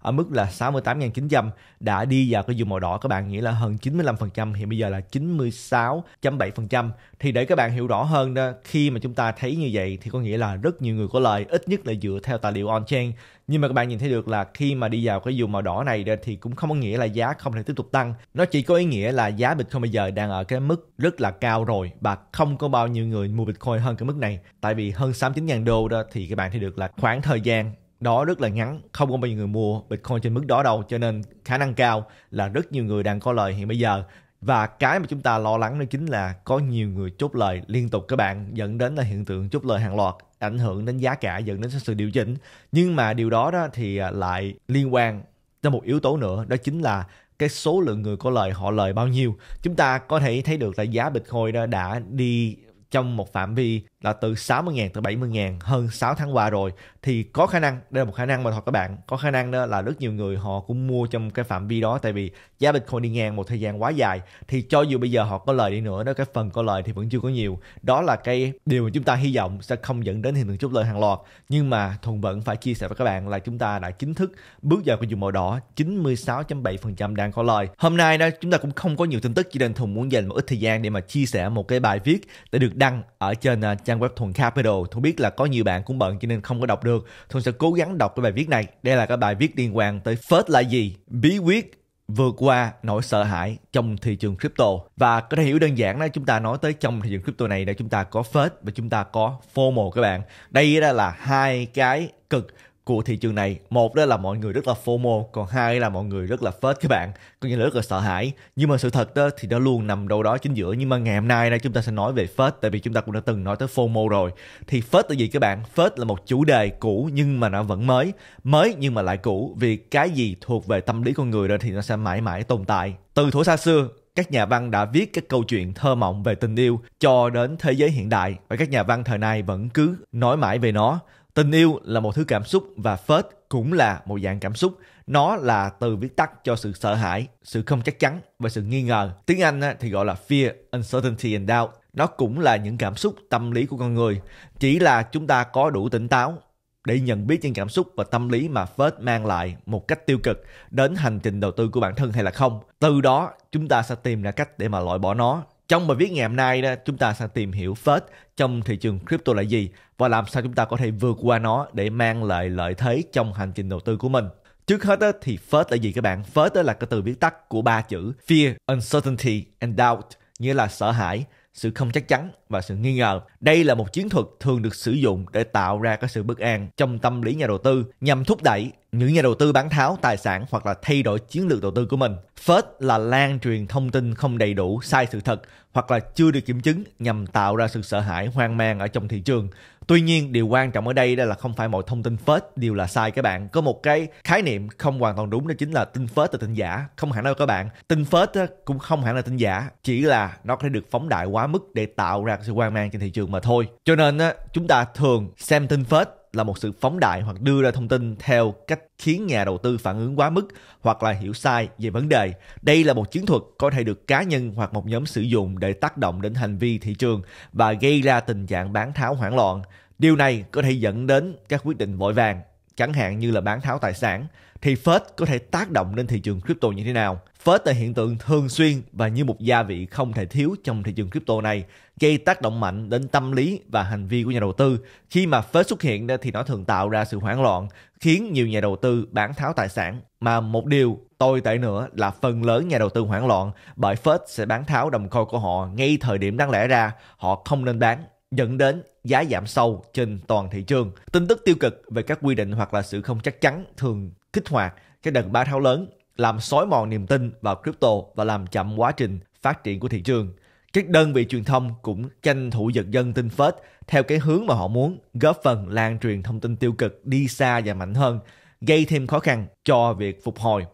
ở mức là 68.900 đã đi vào cái vùng màu đỏ các bạn nghĩa là hơn 95% hiện bây giờ là 96.7% thì để các bạn hiểu rõ hơn đó khi mà chúng ta thấy như vậy thì có nghĩa là rất nhiều người có lời ít nhất là dựa theo tài liệu on-chain nhưng mà các bạn nhìn thấy được là khi mà đi vào cái vùng màu đỏ này thì cũng không có nghĩa là giá không thể tiếp tục tăng nó chỉ có ý nghĩa là giá bitcoin bây giờ đang ở cái mức rất là cao rồi và không có bao nhiêu người mua bitcoin hơn cái mức này tại vì hơn 69 000 đô đó thì các bạn thấy được là khoảng thời gian đó rất là ngắn không có bao nhiêu người mua bitcoin trên mức đó đâu cho nên khả năng cao là rất nhiều người đang có lời hiện bây giờ và cái mà chúng ta lo lắng đó chính là có nhiều người chốt lời liên tục các bạn dẫn đến là hiện tượng chốt lời hàng loạt ảnh hưởng đến giá cả dẫn đến sự điều chỉnh nhưng mà điều đó đó thì à, lại liên quan tới một yếu tố nữa đó chính là cái số lượng người có lời họ lời bao nhiêu chúng ta có thể thấy được là giá bitcoin đó đã đi trong một phạm vi là từ 60.000 tới 70.000 hơn 6 tháng qua rồi thì có khả năng đây là một khả năng mà thôi các bạn có khả năng đó là rất nhiều người họ cũng mua trong cái phạm vi đó tại vì giá Bitcoin đi ngang một thời gian quá dài thì cho dù bây giờ họ có lời đi nữa đó cái phần có lời thì vẫn chưa có nhiều đó là cái điều mà chúng ta hy vọng sẽ không dẫn đến hiện tượng chốt lời hàng loạt nhưng mà thuận vẫn phải chia sẻ với các bạn là chúng ta đã chính thức bước vào cái dùng màu đỏ 96.7% đang có lời hôm nay đó chúng ta cũng không có nhiều tin tức chỉ nên Thùng muốn dành một ít thời gian để mà chia sẻ một cái bài viết đã được đăng ở trên à, trang trang web Thuần Capital. Thuần biết là có nhiều bạn cũng bận cho nên không có đọc được. Thuần sẽ cố gắng đọc cái bài viết này. Đây là cái bài viết liên quan tới First là gì? Bí quyết vượt qua nỗi sợ hãi trong thị trường crypto và có thể hiểu đơn giản là chúng ta nói tới trong thị trường crypto này là chúng ta có phết và chúng ta có formal các bạn đây đó là hai cái cực của thị trường này một đó là mọi người rất là fomo còn hai là mọi người rất là phết các bạn có nghĩa là rất là sợ hãi nhưng mà sự thật đó thì nó luôn nằm đâu đó chính giữa nhưng mà ngày hôm nay đây chúng ta sẽ nói về phết tại vì chúng ta cũng đã từng nói tới fomo rồi thì phết là gì các bạn phết là một chủ đề cũ nhưng mà nó vẫn mới mới nhưng mà lại cũ vì cái gì thuộc về tâm lý con người đó thì nó sẽ mãi mãi tồn tại từ thuở xa xưa các nhà văn đã viết các câu chuyện thơ mộng về tình yêu cho đến thế giới hiện đại và các nhà văn thời nay vẫn cứ nói mãi về nó tình yêu là một thứ cảm xúc và phết cũng là một dạng cảm xúc nó là từ viết tắt cho sự sợ hãi sự không chắc chắn và sự nghi ngờ tiếng anh thì gọi là fear uncertainty and doubt nó cũng là những cảm xúc tâm lý của con người chỉ là chúng ta có đủ tỉnh táo để nhận biết những cảm xúc và tâm lý mà phết mang lại một cách tiêu cực đến hành trình đầu tư của bản thân hay là không từ đó chúng ta sẽ tìm ra cách để mà loại bỏ nó trong bài viết ngày hôm nay chúng ta sẽ tìm hiểu phết trong thị trường crypto là gì và làm sao chúng ta có thể vượt qua nó để mang lại lợi thế trong hành trình đầu tư của mình. Trước hết thì FED là gì các bạn? FED là cái từ viết tắt của ba chữ Fear, Uncertainty and Doubt, nghĩa là sợ hãi, sự không chắc chắn và sự nghi ngờ. Đây là một chiến thuật thường được sử dụng để tạo ra cái sự bất an trong tâm lý nhà đầu tư nhằm thúc đẩy những nhà đầu tư bán tháo tài sản hoặc là thay đổi chiến lược đầu tư của mình. First là lan truyền thông tin không đầy đủ, sai sự thật hoặc là chưa được kiểm chứng nhằm tạo ra sự sợ hãi hoang mang ở trong thị trường. Tuy nhiên điều quan trọng ở đây là không phải mọi thông tin fake đều là sai các bạn. Có một cái khái niệm không hoàn toàn đúng đó chính là tin fake là tin giả. Không hẳn đâu các bạn. Tin fake cũng không hẳn là tin giả. Chỉ là nó có thể được phóng đại quá mức để tạo ra sự quan mang trên thị trường mà thôi. Cho nên chúng ta thường xem tin fake là một sự phóng đại hoặc đưa ra thông tin theo cách khiến nhà đầu tư phản ứng quá mức hoặc là hiểu sai về vấn đề. Đây là một chiến thuật có thể được cá nhân hoặc một nhóm sử dụng để tác động đến hành vi thị trường và gây ra tình trạng bán tháo hoảng loạn. Điều này có thể dẫn đến các quyết định vội vàng chẳng hạn như là bán tháo tài sản thì Fed có thể tác động lên thị trường crypto như thế nào. Fed là hiện tượng thường xuyên và như một gia vị không thể thiếu trong thị trường crypto này, gây tác động mạnh đến tâm lý và hành vi của nhà đầu tư. Khi mà Fed xuất hiện thì nó thường tạo ra sự hoảng loạn, khiến nhiều nhà đầu tư bán tháo tài sản. Mà một điều tồi tệ nữa là phần lớn nhà đầu tư hoảng loạn bởi Fed sẽ bán tháo đồng coi của họ ngay thời điểm đáng lẽ ra họ không nên bán dẫn đến giá giảm sâu trên toàn thị trường. Tin tức tiêu cực về các quy định hoặc là sự không chắc chắn thường kích hoạt cái đợt bán tháo lớn, làm xói mòn niềm tin vào crypto và làm chậm quá trình phát triển của thị trường. Các đơn vị truyền thông cũng tranh thủ giật dân tin phết theo cái hướng mà họ muốn, góp phần lan truyền thông tin tiêu cực đi xa và mạnh hơn, gây thêm khó khăn cho việc phục hồi.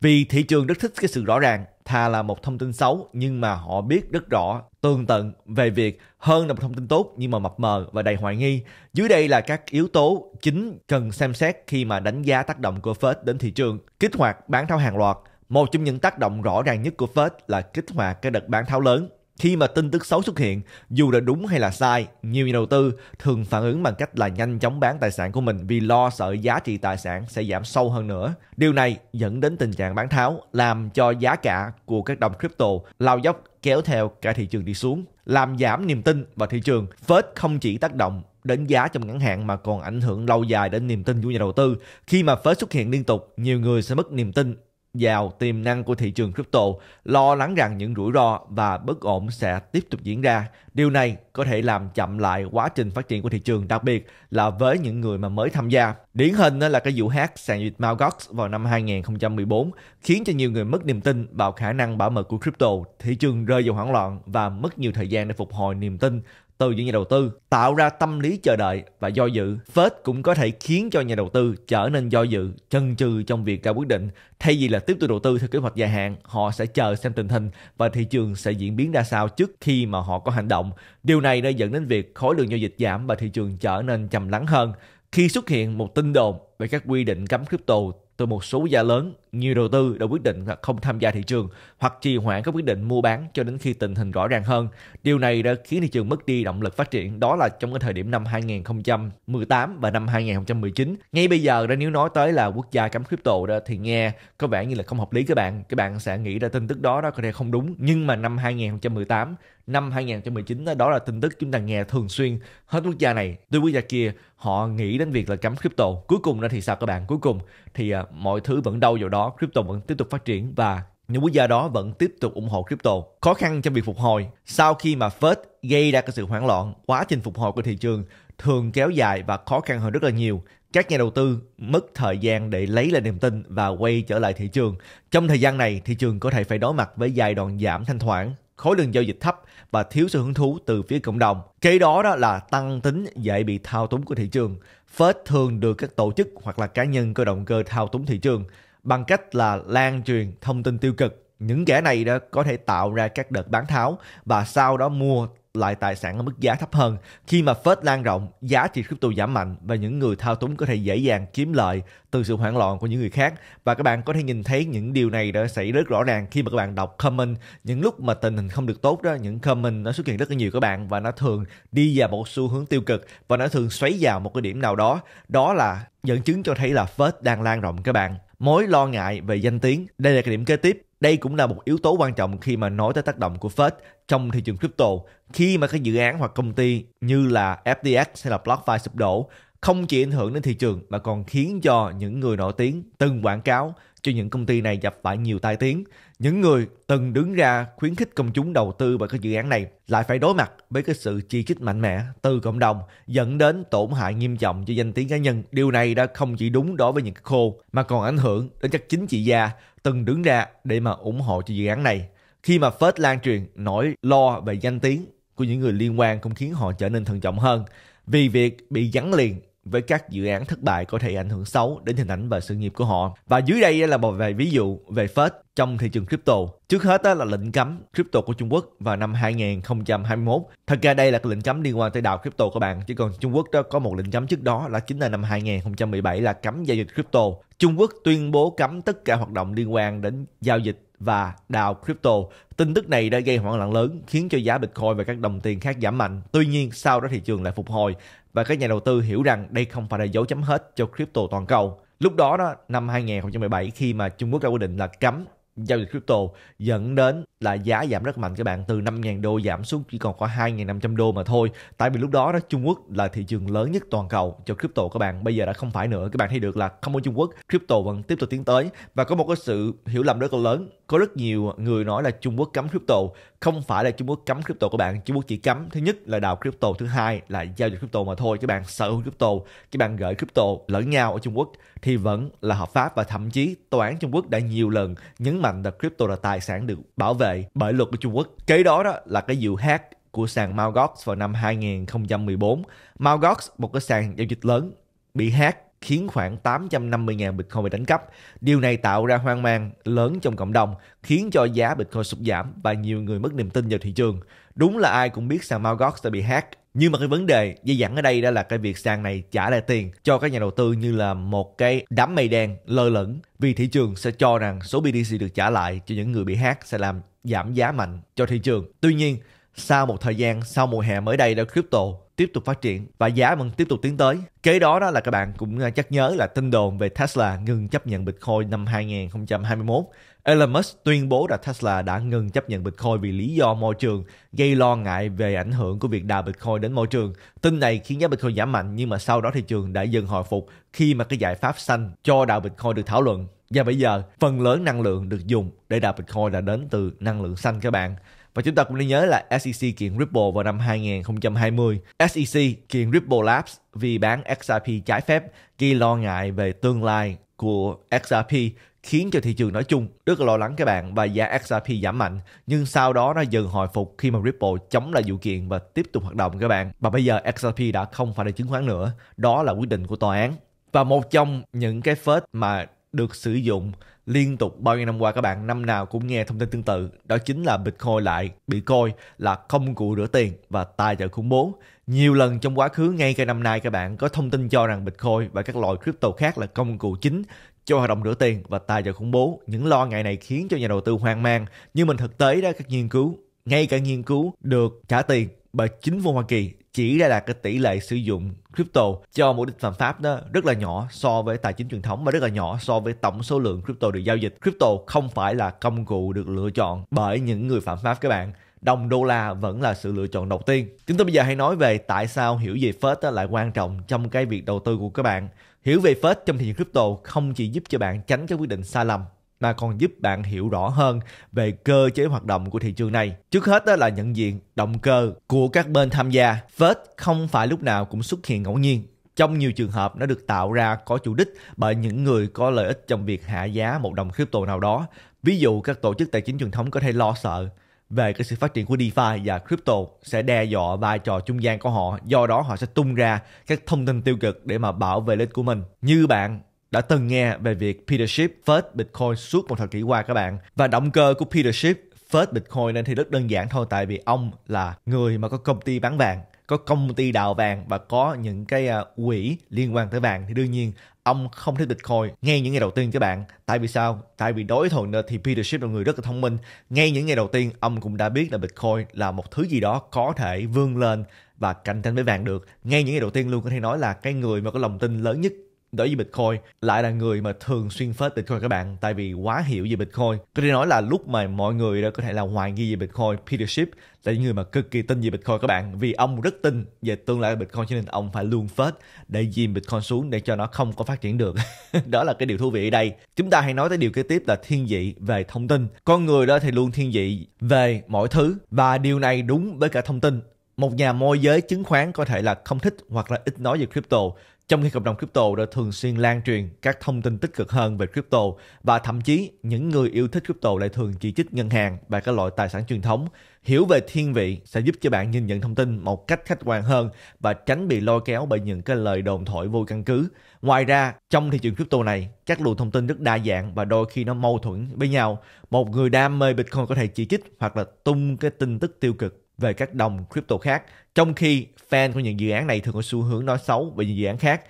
Vì thị trường rất thích cái sự rõ ràng thà là một thông tin xấu nhưng mà họ biết rất rõ tương tận về việc hơn là một thông tin tốt nhưng mà mập mờ và đầy hoài nghi. Dưới đây là các yếu tố chính cần xem xét khi mà đánh giá tác động của Fed đến thị trường. Kích hoạt bán tháo hàng loạt. Một trong những tác động rõ ràng nhất của Fed là kích hoạt cái đợt bán tháo lớn khi mà tin tức xấu xuất hiện, dù là đúng hay là sai, nhiều nhà đầu tư thường phản ứng bằng cách là nhanh chóng bán tài sản của mình vì lo sợ giá trị tài sản sẽ giảm sâu hơn nữa. Điều này dẫn đến tình trạng bán tháo, làm cho giá cả của các đồng crypto lao dốc kéo theo cả thị trường đi xuống, làm giảm niềm tin vào thị trường. Fed không chỉ tác động đến giá trong ngắn hạn mà còn ảnh hưởng lâu dài đến niềm tin của nhà đầu tư. Khi mà Fed xuất hiện liên tục, nhiều người sẽ mất niềm tin vào tiềm năng của thị trường crypto, lo lắng rằng những rủi ro và bất ổn sẽ tiếp tục diễn ra. Điều này có thể làm chậm lại quá trình phát triển của thị trường, đặc biệt là với những người mà mới tham gia. Điển hình là cái vụ hack sàn dịch Mt. vào năm 2014 khiến cho nhiều người mất niềm tin vào khả năng bảo mật của crypto, thị trường rơi vào hoảng loạn và mất nhiều thời gian để phục hồi niềm tin từ những nhà đầu tư, tạo ra tâm lý chờ đợi và do dự. Fed cũng có thể khiến cho nhà đầu tư trở nên do dự, chần chừ trong việc ra quyết định. Thay vì là tiếp tục đầu tư theo kế hoạch dài hạn, họ sẽ chờ xem tình hình và thị trường sẽ diễn biến ra sao trước khi mà họ có hành động. Điều này đã dẫn đến việc khối lượng giao dịch giảm và thị trường trở nên trầm lắng hơn. Khi xuất hiện một tin đồn về các quy định cấm crypto từ một số quốc gia lớn nhiều đầu tư đã quyết định không tham gia thị trường hoặc trì hoãn các quyết định mua bán cho đến khi tình hình rõ ràng hơn. Điều này đã khiến thị trường mất đi động lực phát triển, đó là trong cái thời điểm năm 2018 và năm 2019. Ngay bây giờ nếu nói tới là quốc gia cấm crypto đó thì nghe có vẻ như là không hợp lý các bạn. Các bạn sẽ nghĩ ra tin tức đó đó có thể không đúng, nhưng mà năm 2018 năm 2019 đó, là tin tức chúng ta nghe thường xuyên hết quốc gia này tới quốc gia kia họ nghĩ đến việc là cấm crypto cuối cùng đó thì sao các bạn cuối cùng thì à, mọi thứ vẫn đâu vào đó crypto vẫn tiếp tục phát triển và những quốc gia đó vẫn tiếp tục ủng hộ crypto. Khó khăn trong việc phục hồi sau khi mà Fed gây ra cái sự hoảng loạn, quá trình phục hồi của thị trường thường kéo dài và khó khăn hơn rất là nhiều. Các nhà đầu tư mất thời gian để lấy lại niềm tin và quay trở lại thị trường. Trong thời gian này, thị trường có thể phải đối mặt với giai đoạn giảm thanh khoản, khối lượng giao dịch thấp và thiếu sự hứng thú từ phía cộng đồng. Kế đó đó là tăng tính dễ bị thao túng của thị trường. Fed thường được các tổ chức hoặc là cá nhân có động cơ thao túng thị trường bằng cách là lan truyền thông tin tiêu cực. Những kẻ này đã có thể tạo ra các đợt bán tháo và sau đó mua lại tài sản ở mức giá thấp hơn. Khi mà Fed lan rộng, giá trị crypto giảm mạnh và những người thao túng có thể dễ dàng kiếm lợi từ sự hoảng loạn của những người khác. Và các bạn có thể nhìn thấy những điều này đã xảy rất rõ ràng khi mà các bạn đọc comment. Những lúc mà tình hình không được tốt đó, những comment nó xuất hiện rất là nhiều các bạn và nó thường đi vào một xu hướng tiêu cực và nó thường xoáy vào một cái điểm nào đó. Đó là dẫn chứng cho thấy là Fed đang lan rộng các bạn mối lo ngại về danh tiếng. Đây là cái điểm kế tiếp. Đây cũng là một yếu tố quan trọng khi mà nói tới tác động của Fed trong thị trường crypto. Khi mà các dự án hoặc công ty như là FTX hay là BlockFi sụp đổ, không chỉ ảnh hưởng đến thị trường mà còn khiến cho những người nổi tiếng từng quảng cáo cho những công ty này gặp phải nhiều tai tiếng. Những người từng đứng ra khuyến khích công chúng đầu tư vào các dự án này lại phải đối mặt với cái sự chỉ trích mạnh mẽ từ cộng đồng dẫn đến tổn hại nghiêm trọng cho danh tiếng cá nhân. Điều này đã không chỉ đúng đối với những cái khô mà còn ảnh hưởng đến các chính trị gia từng đứng ra để mà ủng hộ cho dự án này. Khi mà Fed lan truyền nỗi lo về danh tiếng của những người liên quan cũng khiến họ trở nên thận trọng hơn vì việc bị gắn liền với các dự án thất bại có thể ảnh hưởng xấu đến hình ảnh và sự nghiệp của họ. Và dưới đây là một vài ví dụ về Fed trong thị trường crypto. Trước hết là lệnh cấm crypto của Trung Quốc vào năm 2021. Thật ra đây là cái lệnh cấm liên quan tới đạo crypto của bạn, chứ còn Trung Quốc đó có một lệnh cấm trước đó là chính là năm 2017 là cấm giao dịch crypto. Trung Quốc tuyên bố cấm tất cả hoạt động liên quan đến giao dịch và đào crypto. Tin tức này đã gây hoảng loạn lớn khiến cho giá Bitcoin và các đồng tiền khác giảm mạnh. Tuy nhiên, sau đó thị trường lại phục hồi và các nhà đầu tư hiểu rằng đây không phải là dấu chấm hết cho crypto toàn cầu. Lúc đó đó, năm 2017 khi mà Trung Quốc ra quy định là cấm giao dịch crypto dẫn đến là giá giảm rất mạnh các bạn từ 5.000 đô giảm xuống chỉ còn khoảng 2.500 đô mà thôi tại vì lúc đó đó Trung Quốc là thị trường lớn nhất toàn cầu cho crypto các bạn bây giờ đã không phải nữa các bạn thấy được là không có Trung Quốc crypto vẫn tiếp tục tiến tới và có một cái sự hiểu lầm rất là lớn có rất nhiều người nói là Trung Quốc cấm crypto không phải là Trung Quốc cấm crypto các bạn Trung Quốc chỉ cấm thứ nhất là đào crypto thứ hai là giao dịch crypto mà thôi các bạn sở hữu crypto các bạn gửi crypto lẫn nhau ở Trung Quốc thì vẫn là hợp pháp và thậm chí tòa án Trung Quốc đã nhiều lần nhấn mạnh là crypto là tài sản được bảo vệ bởi luật của Trung Quốc kế đó đó là cái vụ hack của sàn Mt. Gox vào năm 2014 Mt. Gox một cái sàn giao dịch lớn bị hack khiến khoảng 850.000 Bitcoin bị đánh cắp. Điều này tạo ra hoang mang lớn trong cộng đồng, khiến cho giá Bitcoin sụt giảm và nhiều người mất niềm tin vào thị trường. Đúng là ai cũng biết sàn Mt. đã bị hack, nhưng mà cái vấn đề dây dẫn ở đây đó là cái việc sàn này trả lại tiền cho các nhà đầu tư như là một cái đám mây đen lơ lửng vì thị trường sẽ cho rằng số BTC được trả lại cho những người bị hack sẽ làm giảm giá mạnh cho thị trường. Tuy nhiên, sau một thời gian sau mùa hè mới đây đó crypto tiếp tục phát triển và giá vẫn tiếp tục tiến tới. Kế đó đó là các bạn cũng à, chắc nhớ là tin đồn về Tesla ngừng chấp nhận Bitcoin năm 2021. Elon Musk tuyên bố là Tesla đã ngừng chấp nhận Bitcoin vì lý do môi trường, gây lo ngại về ảnh hưởng của việc đào Bitcoin đến môi trường. Tin này khiến giá Bitcoin giảm mạnh nhưng mà sau đó thị trường đã dần hồi phục khi mà cái giải pháp xanh cho đào Bitcoin được thảo luận. Và bây giờ, phần lớn năng lượng được dùng để đào Bitcoin là đến từ năng lượng xanh các bạn. Và chúng ta cũng nên nhớ là SEC kiện Ripple vào năm 2020. SEC kiện Ripple Labs vì bán XRP trái phép gây lo ngại về tương lai của XRP khiến cho thị trường nói chung rất là lo lắng các bạn và giá XRP giảm mạnh nhưng sau đó nó dần hồi phục khi mà Ripple chống lại vụ kiện và tiếp tục hoạt động các bạn và bây giờ XRP đã không phải là chứng khoán nữa đó là quyết định của tòa án và một trong những cái phết mà được sử dụng liên tục bao nhiêu năm qua các bạn năm nào cũng nghe thông tin tương tự đó chính là Bitcoin lại bị coi là công cụ rửa tiền và tài trợ khủng bố. Nhiều lần trong quá khứ ngay cả năm nay các bạn có thông tin cho rằng Bitcoin và các loại crypto khác là công cụ chính cho hoạt động rửa tiền và tài trợ khủng bố. Những lo ngại này khiến cho nhà đầu tư hoang mang nhưng mình thực tế ra các nghiên cứu ngay cả nghiên cứu được trả tiền bởi chính phủ Hoa Kỳ chỉ ra là cái tỷ lệ sử dụng crypto cho mục đích phạm pháp đó rất là nhỏ so với tài chính truyền thống và rất là nhỏ so với tổng số lượng crypto được giao dịch. Crypto không phải là công cụ được lựa chọn bởi những người phạm pháp các bạn đồng đô la vẫn là sự lựa chọn đầu tiên. Chúng ta bây giờ hãy nói về tại sao hiểu về Fed lại quan trọng trong cái việc đầu tư của các bạn. Hiểu về Fed trong thị trường crypto không chỉ giúp cho bạn tránh các quyết định sai lầm mà còn giúp bạn hiểu rõ hơn về cơ chế hoạt động của thị trường này. Trước hết đó là nhận diện động cơ của các bên tham gia. Vết không phải lúc nào cũng xuất hiện ngẫu nhiên. Trong nhiều trường hợp, nó được tạo ra có chủ đích bởi những người có lợi ích trong việc hạ giá một đồng crypto nào đó. Ví dụ, các tổ chức tài chính truyền thống có thể lo sợ về cái sự phát triển của DeFi và crypto sẽ đe dọa vai trò trung gian của họ, do đó họ sẽ tung ra các thông tin tiêu cực để mà bảo vệ lợi ích của mình. Như bạn đã từng nghe về việc Peter Schiff phết Bitcoin suốt một thập kỷ qua các bạn. Và động cơ của Peter Schiff phết Bitcoin nên thì rất đơn giản thôi tại vì ông là người mà có công ty bán vàng có công ty đào vàng và có những cái à, quỹ liên quan tới vàng thì đương nhiên ông không thích Bitcoin ngay những ngày đầu tiên các bạn. Tại vì sao? Tại vì đối thuận thì Peter Schiff là người rất là thông minh. Ngay những ngày đầu tiên ông cũng đã biết là Bitcoin là một thứ gì đó có thể vươn lên và cạnh tranh với vàng được. Ngay những ngày đầu tiên luôn có thể nói là cái người mà có lòng tin lớn nhất đối với Bitcoin lại là người mà thường xuyên phết Bitcoin các bạn tại vì quá hiểu về Bitcoin. Có thể nói là lúc mà mọi người đã có thể là hoài nghi về Bitcoin, Peter Schiff là những người mà cực kỳ tin về Bitcoin các bạn vì ông rất tin về tương lai của Bitcoin cho nên ông phải luôn phết để dìm Bitcoin xuống để cho nó không có phát triển được. [laughs] đó là cái điều thú vị ở đây. Chúng ta hãy nói tới điều kế tiếp là thiên vị về thông tin. Con người đó thì luôn thiên vị về mọi thứ và điều này đúng với cả thông tin một nhà môi giới chứng khoán có thể là không thích hoặc là ít nói về crypto trong khi cộng đồng crypto đã thường xuyên lan truyền các thông tin tích cực hơn về crypto và thậm chí những người yêu thích crypto lại thường chỉ trích ngân hàng và các loại tài sản truyền thống hiểu về thiên vị sẽ giúp cho bạn nhìn nhận thông tin một cách khách quan hơn và tránh bị lôi kéo bởi những cái lời đồn thổi vô căn cứ ngoài ra trong thị trường crypto này các luồng thông tin rất đa dạng và đôi khi nó mâu thuẫn với nhau một người đam mê bitcoin có thể chỉ trích hoặc là tung cái tin tức tiêu cực về các đồng crypto khác. Trong khi fan của những dự án này thường có xu hướng nói xấu về những dự án khác.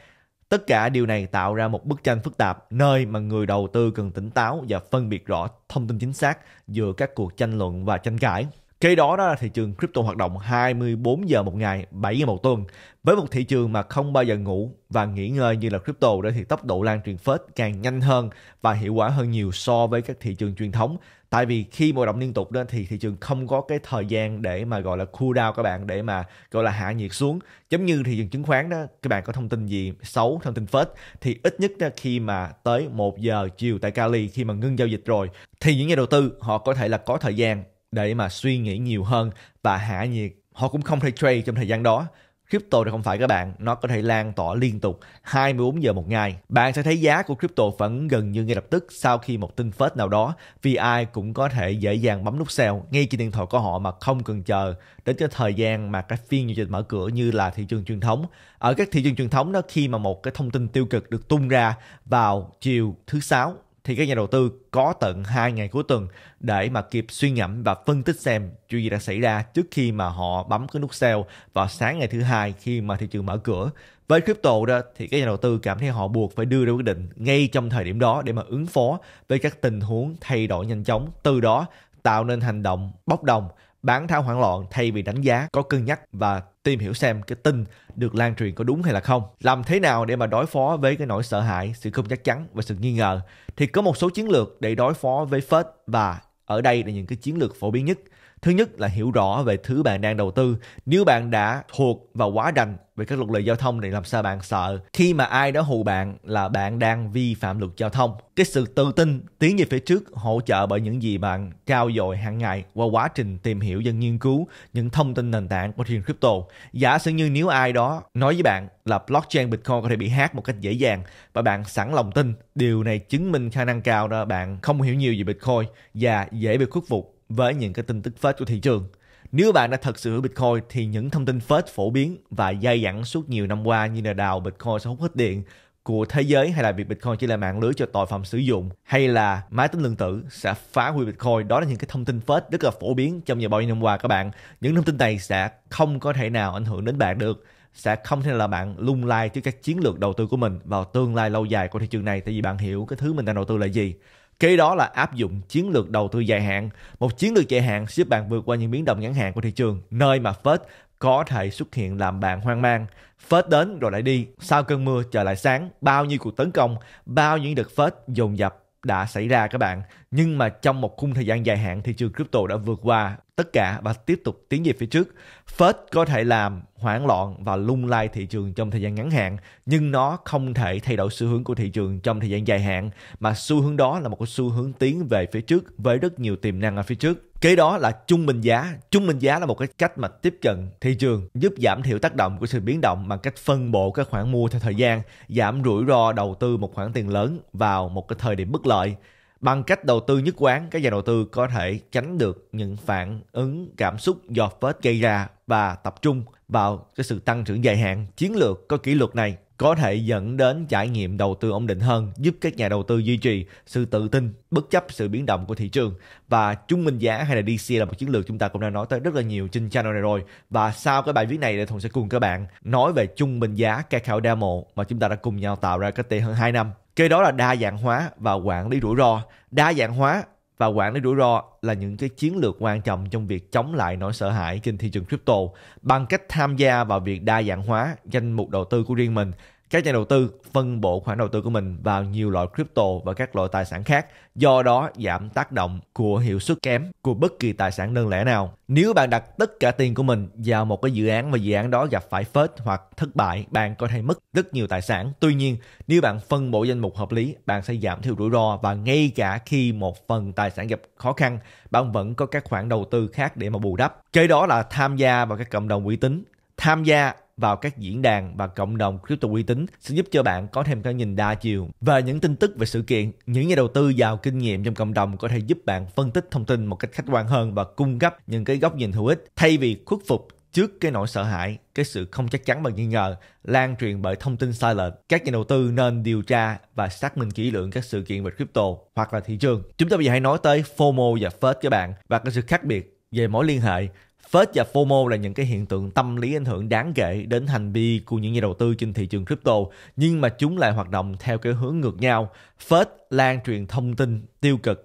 Tất cả điều này tạo ra một bức tranh phức tạp nơi mà người đầu tư cần tỉnh táo và phân biệt rõ thông tin chính xác giữa các cuộc tranh luận và tranh cãi. Kế đó đó là thị trường crypto hoạt động 24 giờ một ngày, 7 ngày một tuần. Với một thị trường mà không bao giờ ngủ và nghỉ ngơi như là crypto đó thì tốc độ lan truyền phết càng nhanh hơn và hiệu quả hơn nhiều so với các thị trường truyền thống. Tại vì khi mà động liên tục đó thì thị trường không có cái thời gian để mà gọi là cool down các bạn để mà gọi là hạ nhiệt xuống. Giống như thị trường chứng khoán đó, các bạn có thông tin gì xấu, thông tin phết thì ít nhất đó khi mà tới 1 giờ chiều tại Cali khi mà ngưng giao dịch rồi thì những nhà đầu tư họ có thể là có thời gian để mà suy nghĩ nhiều hơn và hạ nhiệt họ cũng không thể trade trong thời gian đó crypto thì không phải các bạn nó có thể lan tỏa liên tục 24 giờ một ngày bạn sẽ thấy giá của crypto vẫn gần như ngay lập tức sau khi một tin phết nào đó vì ai cũng có thể dễ dàng bấm nút sell ngay trên điện thoại của họ mà không cần chờ đến cái thời gian mà các phiên giao dịch mở cửa như là thị trường truyền thống ở các thị trường truyền thống đó khi mà một cái thông tin tiêu cực được tung ra vào chiều thứ sáu thì các nhà đầu tư có tận 2 ngày cuối tuần để mà kịp suy ngẫm và phân tích xem chuyện gì đã xảy ra trước khi mà họ bấm cái nút sell vào sáng ngày thứ hai khi mà thị trường mở cửa. Với crypto đó thì các nhà đầu tư cảm thấy họ buộc phải đưa ra quyết định ngay trong thời điểm đó để mà ứng phó với các tình huống thay đổi nhanh chóng, từ đó tạo nên hành động bốc đồng bán tháo hoảng loạn thay vì đánh giá có cân nhắc và tìm hiểu xem cái tin được lan truyền có đúng hay là không. Làm thế nào để mà đối phó với cái nỗi sợ hãi, sự không chắc chắn và sự nghi ngờ thì có một số chiến lược để đối phó với phết và ở đây là những cái chiến lược phổ biến nhất. Thứ nhất là hiểu rõ về thứ bạn đang đầu tư. Nếu bạn đã thuộc và quá đành về các luật lệ giao thông thì làm sao bạn sợ? Khi mà ai đó hù bạn là bạn đang vi phạm luật giao thông. Cái sự tự tin tiến về phía trước hỗ trợ bởi những gì bạn trao dồi hàng ngày qua quá trình tìm hiểu và nghiên cứu những thông tin nền tảng của thị crypto. Giả sử như nếu ai đó nói với bạn là blockchain Bitcoin có thể bị hack một cách dễ dàng và bạn sẵn lòng tin, điều này chứng minh khả năng cao đó bạn không hiểu nhiều về Bitcoin và dễ bị khuất phục với những cái tin tức phết của thị trường. Nếu bạn đã thật sự hiểu Bitcoin thì những thông tin phết phổ biến và dai dẳng suốt nhiều năm qua như là đào Bitcoin sẽ hút hết điện của thế giới hay là việc Bitcoin chỉ là mạng lưới cho tội phạm sử dụng hay là máy tính lượng tử sẽ phá hủy Bitcoin. Đó là những cái thông tin phết rất là phổ biến trong nhiều bao nhiêu năm qua các bạn. Những thông tin này sẽ không có thể nào ảnh hưởng đến bạn được sẽ không thể là bạn lung lay trước các chiến lược đầu tư của mình vào tương lai lâu dài của thị trường này tại vì bạn hiểu cái thứ mình đang đầu tư là gì Kế đó là áp dụng chiến lược đầu tư dài hạn, một chiến lược dài hạn giúp bạn vượt qua những biến động ngắn hạn của thị trường, nơi mà Fed có thể xuất hiện làm bạn hoang mang. Phết đến rồi lại đi, sau cơn mưa trở lại sáng, bao nhiêu cuộc tấn công, bao nhiêu đợt phết dồn dập đã xảy ra các bạn nhưng mà trong một khung thời gian dài hạn thị trường crypto đã vượt qua tất cả và tiếp tục tiến về phía trước. Fed có thể làm hoảng loạn và lung lay thị trường trong thời gian ngắn hạn, nhưng nó không thể thay đổi xu hướng của thị trường trong thời gian dài hạn, mà xu hướng đó là một cái xu hướng tiến về phía trước với rất nhiều tiềm năng ở phía trước. Kế đó là trung bình giá. Trung bình giá là một cái cách mà tiếp cận thị trường giúp giảm thiểu tác động của sự biến động bằng cách phân bổ các khoản mua theo thời gian, giảm rủi ro đầu tư một khoản tiền lớn vào một cái thời điểm bất lợi Bằng cách đầu tư nhất quán, các nhà đầu tư có thể tránh được những phản ứng cảm xúc do Fed gây ra và tập trung vào cái sự tăng trưởng dài hạn chiến lược có kỷ luật này có thể dẫn đến trải nghiệm đầu tư ổn định hơn, giúp các nhà đầu tư duy trì sự tự tin bất chấp sự biến động của thị trường. Và trung minh giá hay là DC là một chiến lược chúng ta cũng đã nói tới rất là nhiều trên channel này rồi. Và sau cái bài viết này, Đại thùng sẽ cùng các bạn nói về trung bình giá các khảo đa mộ mà chúng ta đã cùng nhau tạo ra cách đây hơn 2 năm cái đó là đa dạng hóa và quản lý rủi ro đa dạng hóa và quản lý rủi ro là những cái chiến lược quan trọng trong việc chống lại nỗi sợ hãi trên thị trường crypto bằng cách tham gia vào việc đa dạng hóa danh mục đầu tư của riêng mình các nhà đầu tư phân bổ khoản đầu tư của mình vào nhiều loại crypto và các loại tài sản khác, do đó giảm tác động của hiệu suất kém của bất kỳ tài sản đơn lẻ nào. Nếu bạn đặt tất cả tiền của mình vào một cái dự án và dự án đó gặp phải phết hoặc thất bại, bạn có thể mất rất nhiều tài sản. Tuy nhiên, nếu bạn phân bổ danh mục hợp lý, bạn sẽ giảm thiểu rủi ro và ngay cả khi một phần tài sản gặp khó khăn, bạn vẫn có các khoản đầu tư khác để mà bù đắp. Kế đó là tham gia vào các cộng đồng uy tín, tham gia vào các diễn đàn và cộng đồng crypto uy tín sẽ giúp cho bạn có thêm cái nhìn đa chiều về những tin tức về sự kiện. Những nhà đầu tư giàu kinh nghiệm trong cộng đồng có thể giúp bạn phân tích thông tin một cách khách quan hơn và cung cấp những cái góc nhìn hữu ích thay vì khuất phục trước cái nỗi sợ hãi, cái sự không chắc chắn và nghi ngờ lan truyền bởi thông tin sai lệch. Các nhà đầu tư nên điều tra và xác minh kỹ lưỡng các sự kiện về crypto hoặc là thị trường. Chúng ta bây giờ hãy nói tới FOMO và FED các bạn và cái sự khác biệt về mối liên hệ Fed và FOMO là những cái hiện tượng tâm lý ảnh hưởng đáng kể đến hành vi của những nhà đầu tư trên thị trường crypto, nhưng mà chúng lại hoạt động theo cái hướng ngược nhau. Fed lan truyền thông tin tiêu cực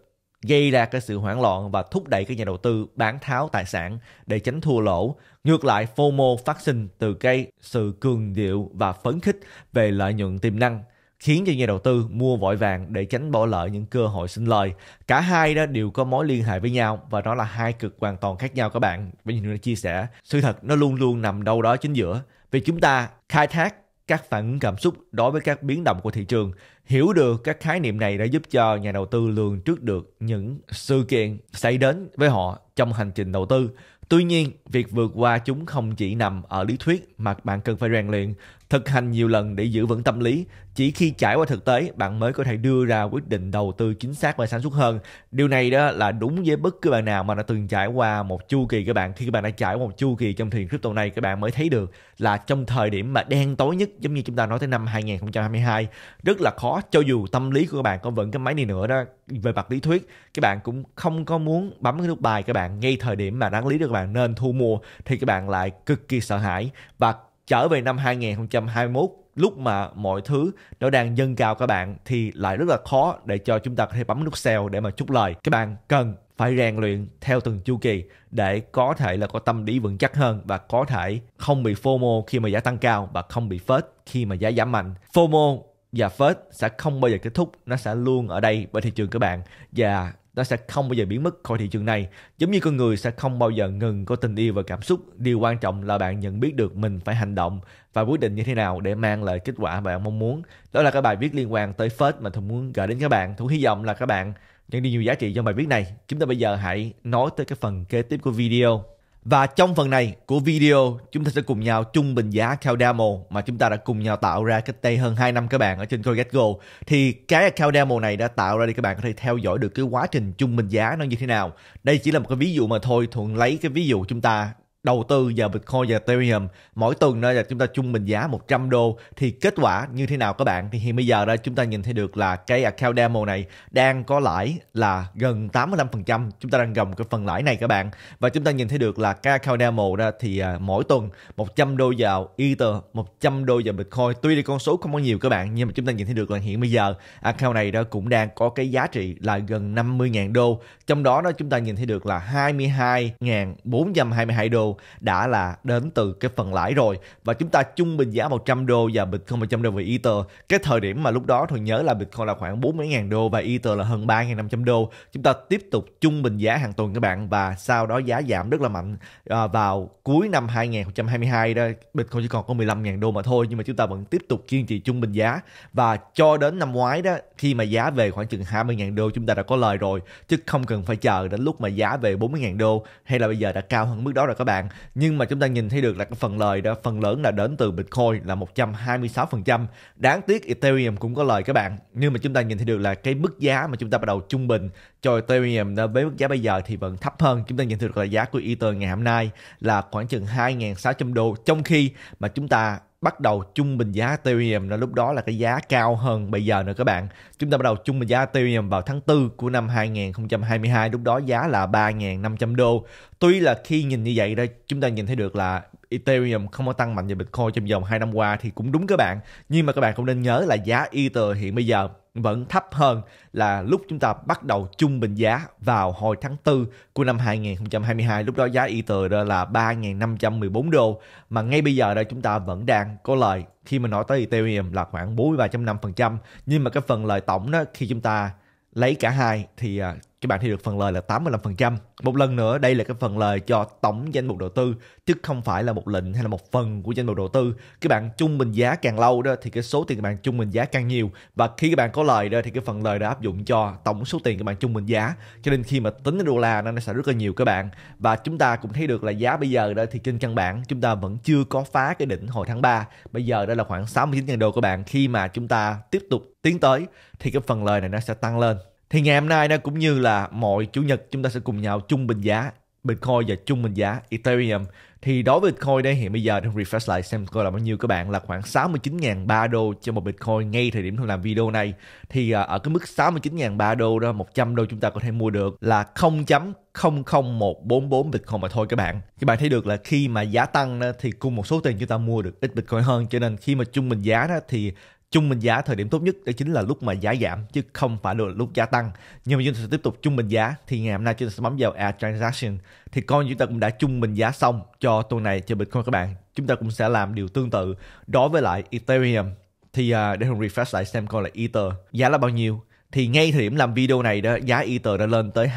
gây ra cái sự hoảng loạn và thúc đẩy các nhà đầu tư bán tháo tài sản để tránh thua lỗ. Ngược lại, FOMO phát sinh từ cái sự cường điệu và phấn khích về lợi nhuận tiềm năng khiến cho nhà đầu tư mua vội vàng để tránh bỏ lỡ những cơ hội sinh lời. Cả hai đó đều có mối liên hệ với nhau và đó là hai cực hoàn toàn khác nhau các bạn. Bây giờ chia sẻ, sự thật nó luôn luôn nằm đâu đó chính giữa. Vì chúng ta khai thác các phản ứng cảm xúc đối với các biến động của thị trường. Hiểu được các khái niệm này đã giúp cho nhà đầu tư lường trước được những sự kiện xảy đến với họ trong hành trình đầu tư. Tuy nhiên, việc vượt qua chúng không chỉ nằm ở lý thuyết mà bạn cần phải rèn luyện thực hành nhiều lần để giữ vững tâm lý chỉ khi trải qua thực tế bạn mới có thể đưa ra quyết định đầu tư chính xác và sản xuất hơn điều này đó là đúng với bất cứ bạn nào mà đã từng trải qua một chu kỳ các bạn khi các bạn đã trải qua một chu kỳ trong thiền crypto này các bạn mới thấy được là trong thời điểm mà đen tối nhất giống như chúng ta nói tới năm 2022 rất là khó cho dù tâm lý của các bạn có vẫn cái máy này nữa đó về mặt lý thuyết các bạn cũng không có muốn bấm cái nút bài các bạn ngay thời điểm mà đáng lý được các bạn nên thu mua thì các bạn lại cực kỳ sợ hãi và trở về năm 2021 lúc mà mọi thứ nó đang dâng cao các bạn thì lại rất là khó để cho chúng ta có thể bấm nút sell để mà chốt lời. Các bạn cần phải rèn luyện theo từng chu kỳ để có thể là có tâm lý vững chắc hơn và có thể không bị FOMO khi mà giá tăng cao và không bị phết khi mà giá giảm mạnh. FOMO và phết sẽ không bao giờ kết thúc, nó sẽ luôn ở đây bởi thị trường các bạn và nó sẽ không bao giờ biến mất khỏi thị trường này. Giống như con người sẽ không bao giờ ngừng có tình yêu và cảm xúc. Điều quan trọng là bạn nhận biết được mình phải hành động và quyết định như thế nào để mang lại kết quả bạn mong muốn. Đó là cái bài viết liên quan tới Fed mà Thu muốn gửi đến các bạn. Thu hy vọng là các bạn nhận đi nhiều giá trị trong bài viết này. Chúng ta bây giờ hãy nói tới cái phần kế tiếp của video. Và trong phần này của video, chúng ta sẽ cùng nhau trung bình giá CalDemo mà chúng ta đã cùng nhau tạo ra cách đây hơn 2 năm các bạn ở trên CoinGecko. Thì cái CalDemo này đã tạo ra đi các bạn có thể theo dõi được cái quá trình trung bình giá nó như thế nào. Đây chỉ là một cái ví dụ mà thôi, Thuận lấy cái ví dụ chúng ta đầu tư vào Bitcoin và Ethereum mỗi tuần đó là chúng ta trung bình giá 100 đô thì kết quả như thế nào các bạn thì hiện bây giờ đó chúng ta nhìn thấy được là cái account demo này đang có lãi là gần 85% chúng ta đang gồng cái phần lãi này các bạn và chúng ta nhìn thấy được là cái account demo đó thì à, mỗi tuần 100 đô vào Ether 100 đô vào Bitcoin tuy là con số không có nhiều các bạn nhưng mà chúng ta nhìn thấy được là hiện bây giờ account này đó cũng đang có cái giá trị là gần 50.000 đô trong đó đó chúng ta nhìn thấy được là 22.422 đô đã là đến từ cái phần lãi rồi và chúng ta trung bình giá 100 đô và Bitcoin 100 đô về Ether cái thời điểm mà lúc đó tôi nhớ là Bitcoin là khoảng 40.000 đô và Ether là hơn 3.500 đô chúng ta tiếp tục trung bình giá hàng tuần các bạn và sau đó giá giảm rất là mạnh à, vào cuối năm 2022 đó Bitcoin chỉ còn có 15.000 đô mà thôi nhưng mà chúng ta vẫn tiếp tục kiên trì trung bình giá và cho đến năm ngoái đó khi mà giá về khoảng chừng 20.000 đô chúng ta đã có lời rồi chứ không cần phải chờ đến lúc mà giá về 40.000 đô hay là bây giờ đã cao hơn mức đó rồi các bạn sàn nhưng mà chúng ta nhìn thấy được là cái phần lời đó phần lớn là đến từ Bitcoin là 126%. Đáng tiếc Ethereum cũng có lời các bạn. Nhưng mà chúng ta nhìn thấy được là cái mức giá mà chúng ta bắt đầu trung bình cho Ethereum với mức giá bây giờ thì vẫn thấp hơn. Chúng ta nhìn thấy được là giá của Ether ngày hôm nay là khoảng chừng 2.600 đô trong khi mà chúng ta bắt đầu trung bình giá Ethereum là lúc đó là cái giá cao hơn bây giờ nữa các bạn. Chúng ta bắt đầu trung bình giá Ethereum vào tháng 4 của năm 2022, lúc đó giá là 3.500 đô. Tuy là khi nhìn như vậy đây chúng ta nhìn thấy được là Ethereum không có tăng mạnh như Bitcoin trong vòng 2 năm qua thì cũng đúng các bạn. Nhưng mà các bạn cũng nên nhớ là giá Ether hiện bây giờ vẫn thấp hơn là lúc chúng ta bắt đầu trung bình giá vào hồi tháng 4 của năm 2022. Lúc đó giá Ether đó là 3.514 đô mà ngay bây giờ đây chúng ta vẫn đang có lời khi mà nói tới Ethereum là khoảng 43.5%. Nhưng mà cái phần lời tổng đó khi chúng ta lấy cả hai thì à, các bạn thì được phần lời là 85%. Một lần nữa, đây là cái phần lời cho tổng danh mục đầu tư, chứ không phải là một lệnh hay là một phần của danh mục đầu tư. Các bạn chung bình giá càng lâu đó thì cái số tiền các bạn chung bình giá càng nhiều và khi các bạn có lời đó thì cái phần lời đã áp dụng cho tổng số tiền các bạn chung bình giá. Cho nên khi mà tính đô la nó sẽ rất là nhiều các bạn. Và chúng ta cũng thấy được là giá bây giờ đó thì trên căn bản chúng ta vẫn chưa có phá cái đỉnh hồi tháng 3. Bây giờ đó là khoảng 69.000 đô các bạn khi mà chúng ta tiếp tục tiến tới thì cái phần lời này nó sẽ tăng lên thì ngày hôm nay nó cũng như là mọi chủ nhật chúng ta sẽ cùng nhau chung bình giá Bitcoin và chung bình giá Ethereum. Thì đối với Bitcoin đây hiện bây giờ đang refresh lại xem coi là bao nhiêu các bạn là khoảng 69.003 đô cho một Bitcoin ngay thời điểm tôi làm video này. Thì à, ở cái mức 69.003 đô đó 100 đô chúng ta có thể mua được là 0.00144 Bitcoin mà thôi các bạn. Các bạn thấy được là khi mà giá tăng đó, thì cùng một số tiền chúng ta mua được ít Bitcoin hơn cho nên khi mà chung bình giá đó thì trung bình giá thời điểm tốt nhất đó chính là lúc mà giá giảm chứ không phải là lúc giá tăng nhưng mà chúng ta sẽ tiếp tục trung bình giá thì ngày hôm nay chúng ta sẽ bấm vào add transaction thì coi chúng ta cũng đã trung bình giá xong cho tuần này cho bitcoin các bạn chúng ta cũng sẽ làm điều tương tự đối với lại ethereum thì uh, để hùng refresh lại xem coi là ether giá là bao nhiêu thì ngay thời điểm làm video này đó giá Ether đã lên tới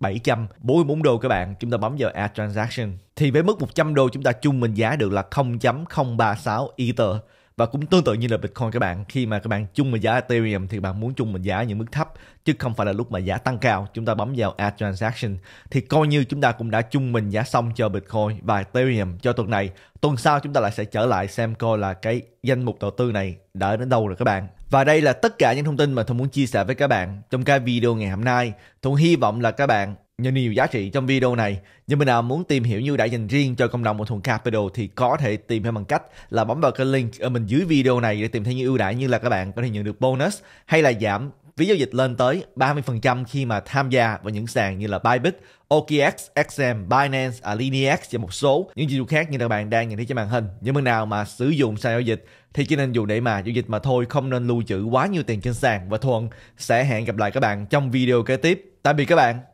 2.744 đô các bạn chúng ta bấm vào Add Transaction thì với mức 100 đô chúng ta chung bình giá được là 0.036 Ether và cũng tương tự như là Bitcoin các bạn khi mà các bạn chung mệnh giá Ethereum thì bạn muốn chung mệnh giá những mức thấp chứ không phải là lúc mà giá tăng cao chúng ta bấm vào Add Transaction thì coi như chúng ta cũng đã chung mình giá xong cho Bitcoin và Ethereum cho tuần này tuần sau chúng ta lại sẽ trở lại xem coi là cái danh mục đầu tư này đã đến đâu rồi các bạn và đây là tất cả những thông tin mà tôi muốn chia sẻ với các bạn trong cái video ngày hôm nay. Tôi hy vọng là các bạn nhận nhiều giá trị trong video này, nhưng mình nào muốn tìm hiểu như đã dành riêng cho cộng đồng một thùng capital thì có thể tìm hiểu bằng cách là bấm vào cái link ở mình dưới video này để tìm thấy những ưu đãi như là các bạn có thể nhận được bonus hay là giảm phí giao dịch lên tới 30% khi mà tham gia vào những sàn như là Bybit, OKX, XM, Binance, Alineax và một số những dịch vụ khác như các bạn đang nhìn thấy trên màn hình. Nhưng bên nào mà sử dụng sàn giao dịch thì chỉ nên dùng để mà giao dịch mà thôi, không nên lưu trữ quá nhiều tiền trên sàn và Thuận sẽ hẹn gặp lại các bạn trong video kế tiếp. Tạm biệt các bạn.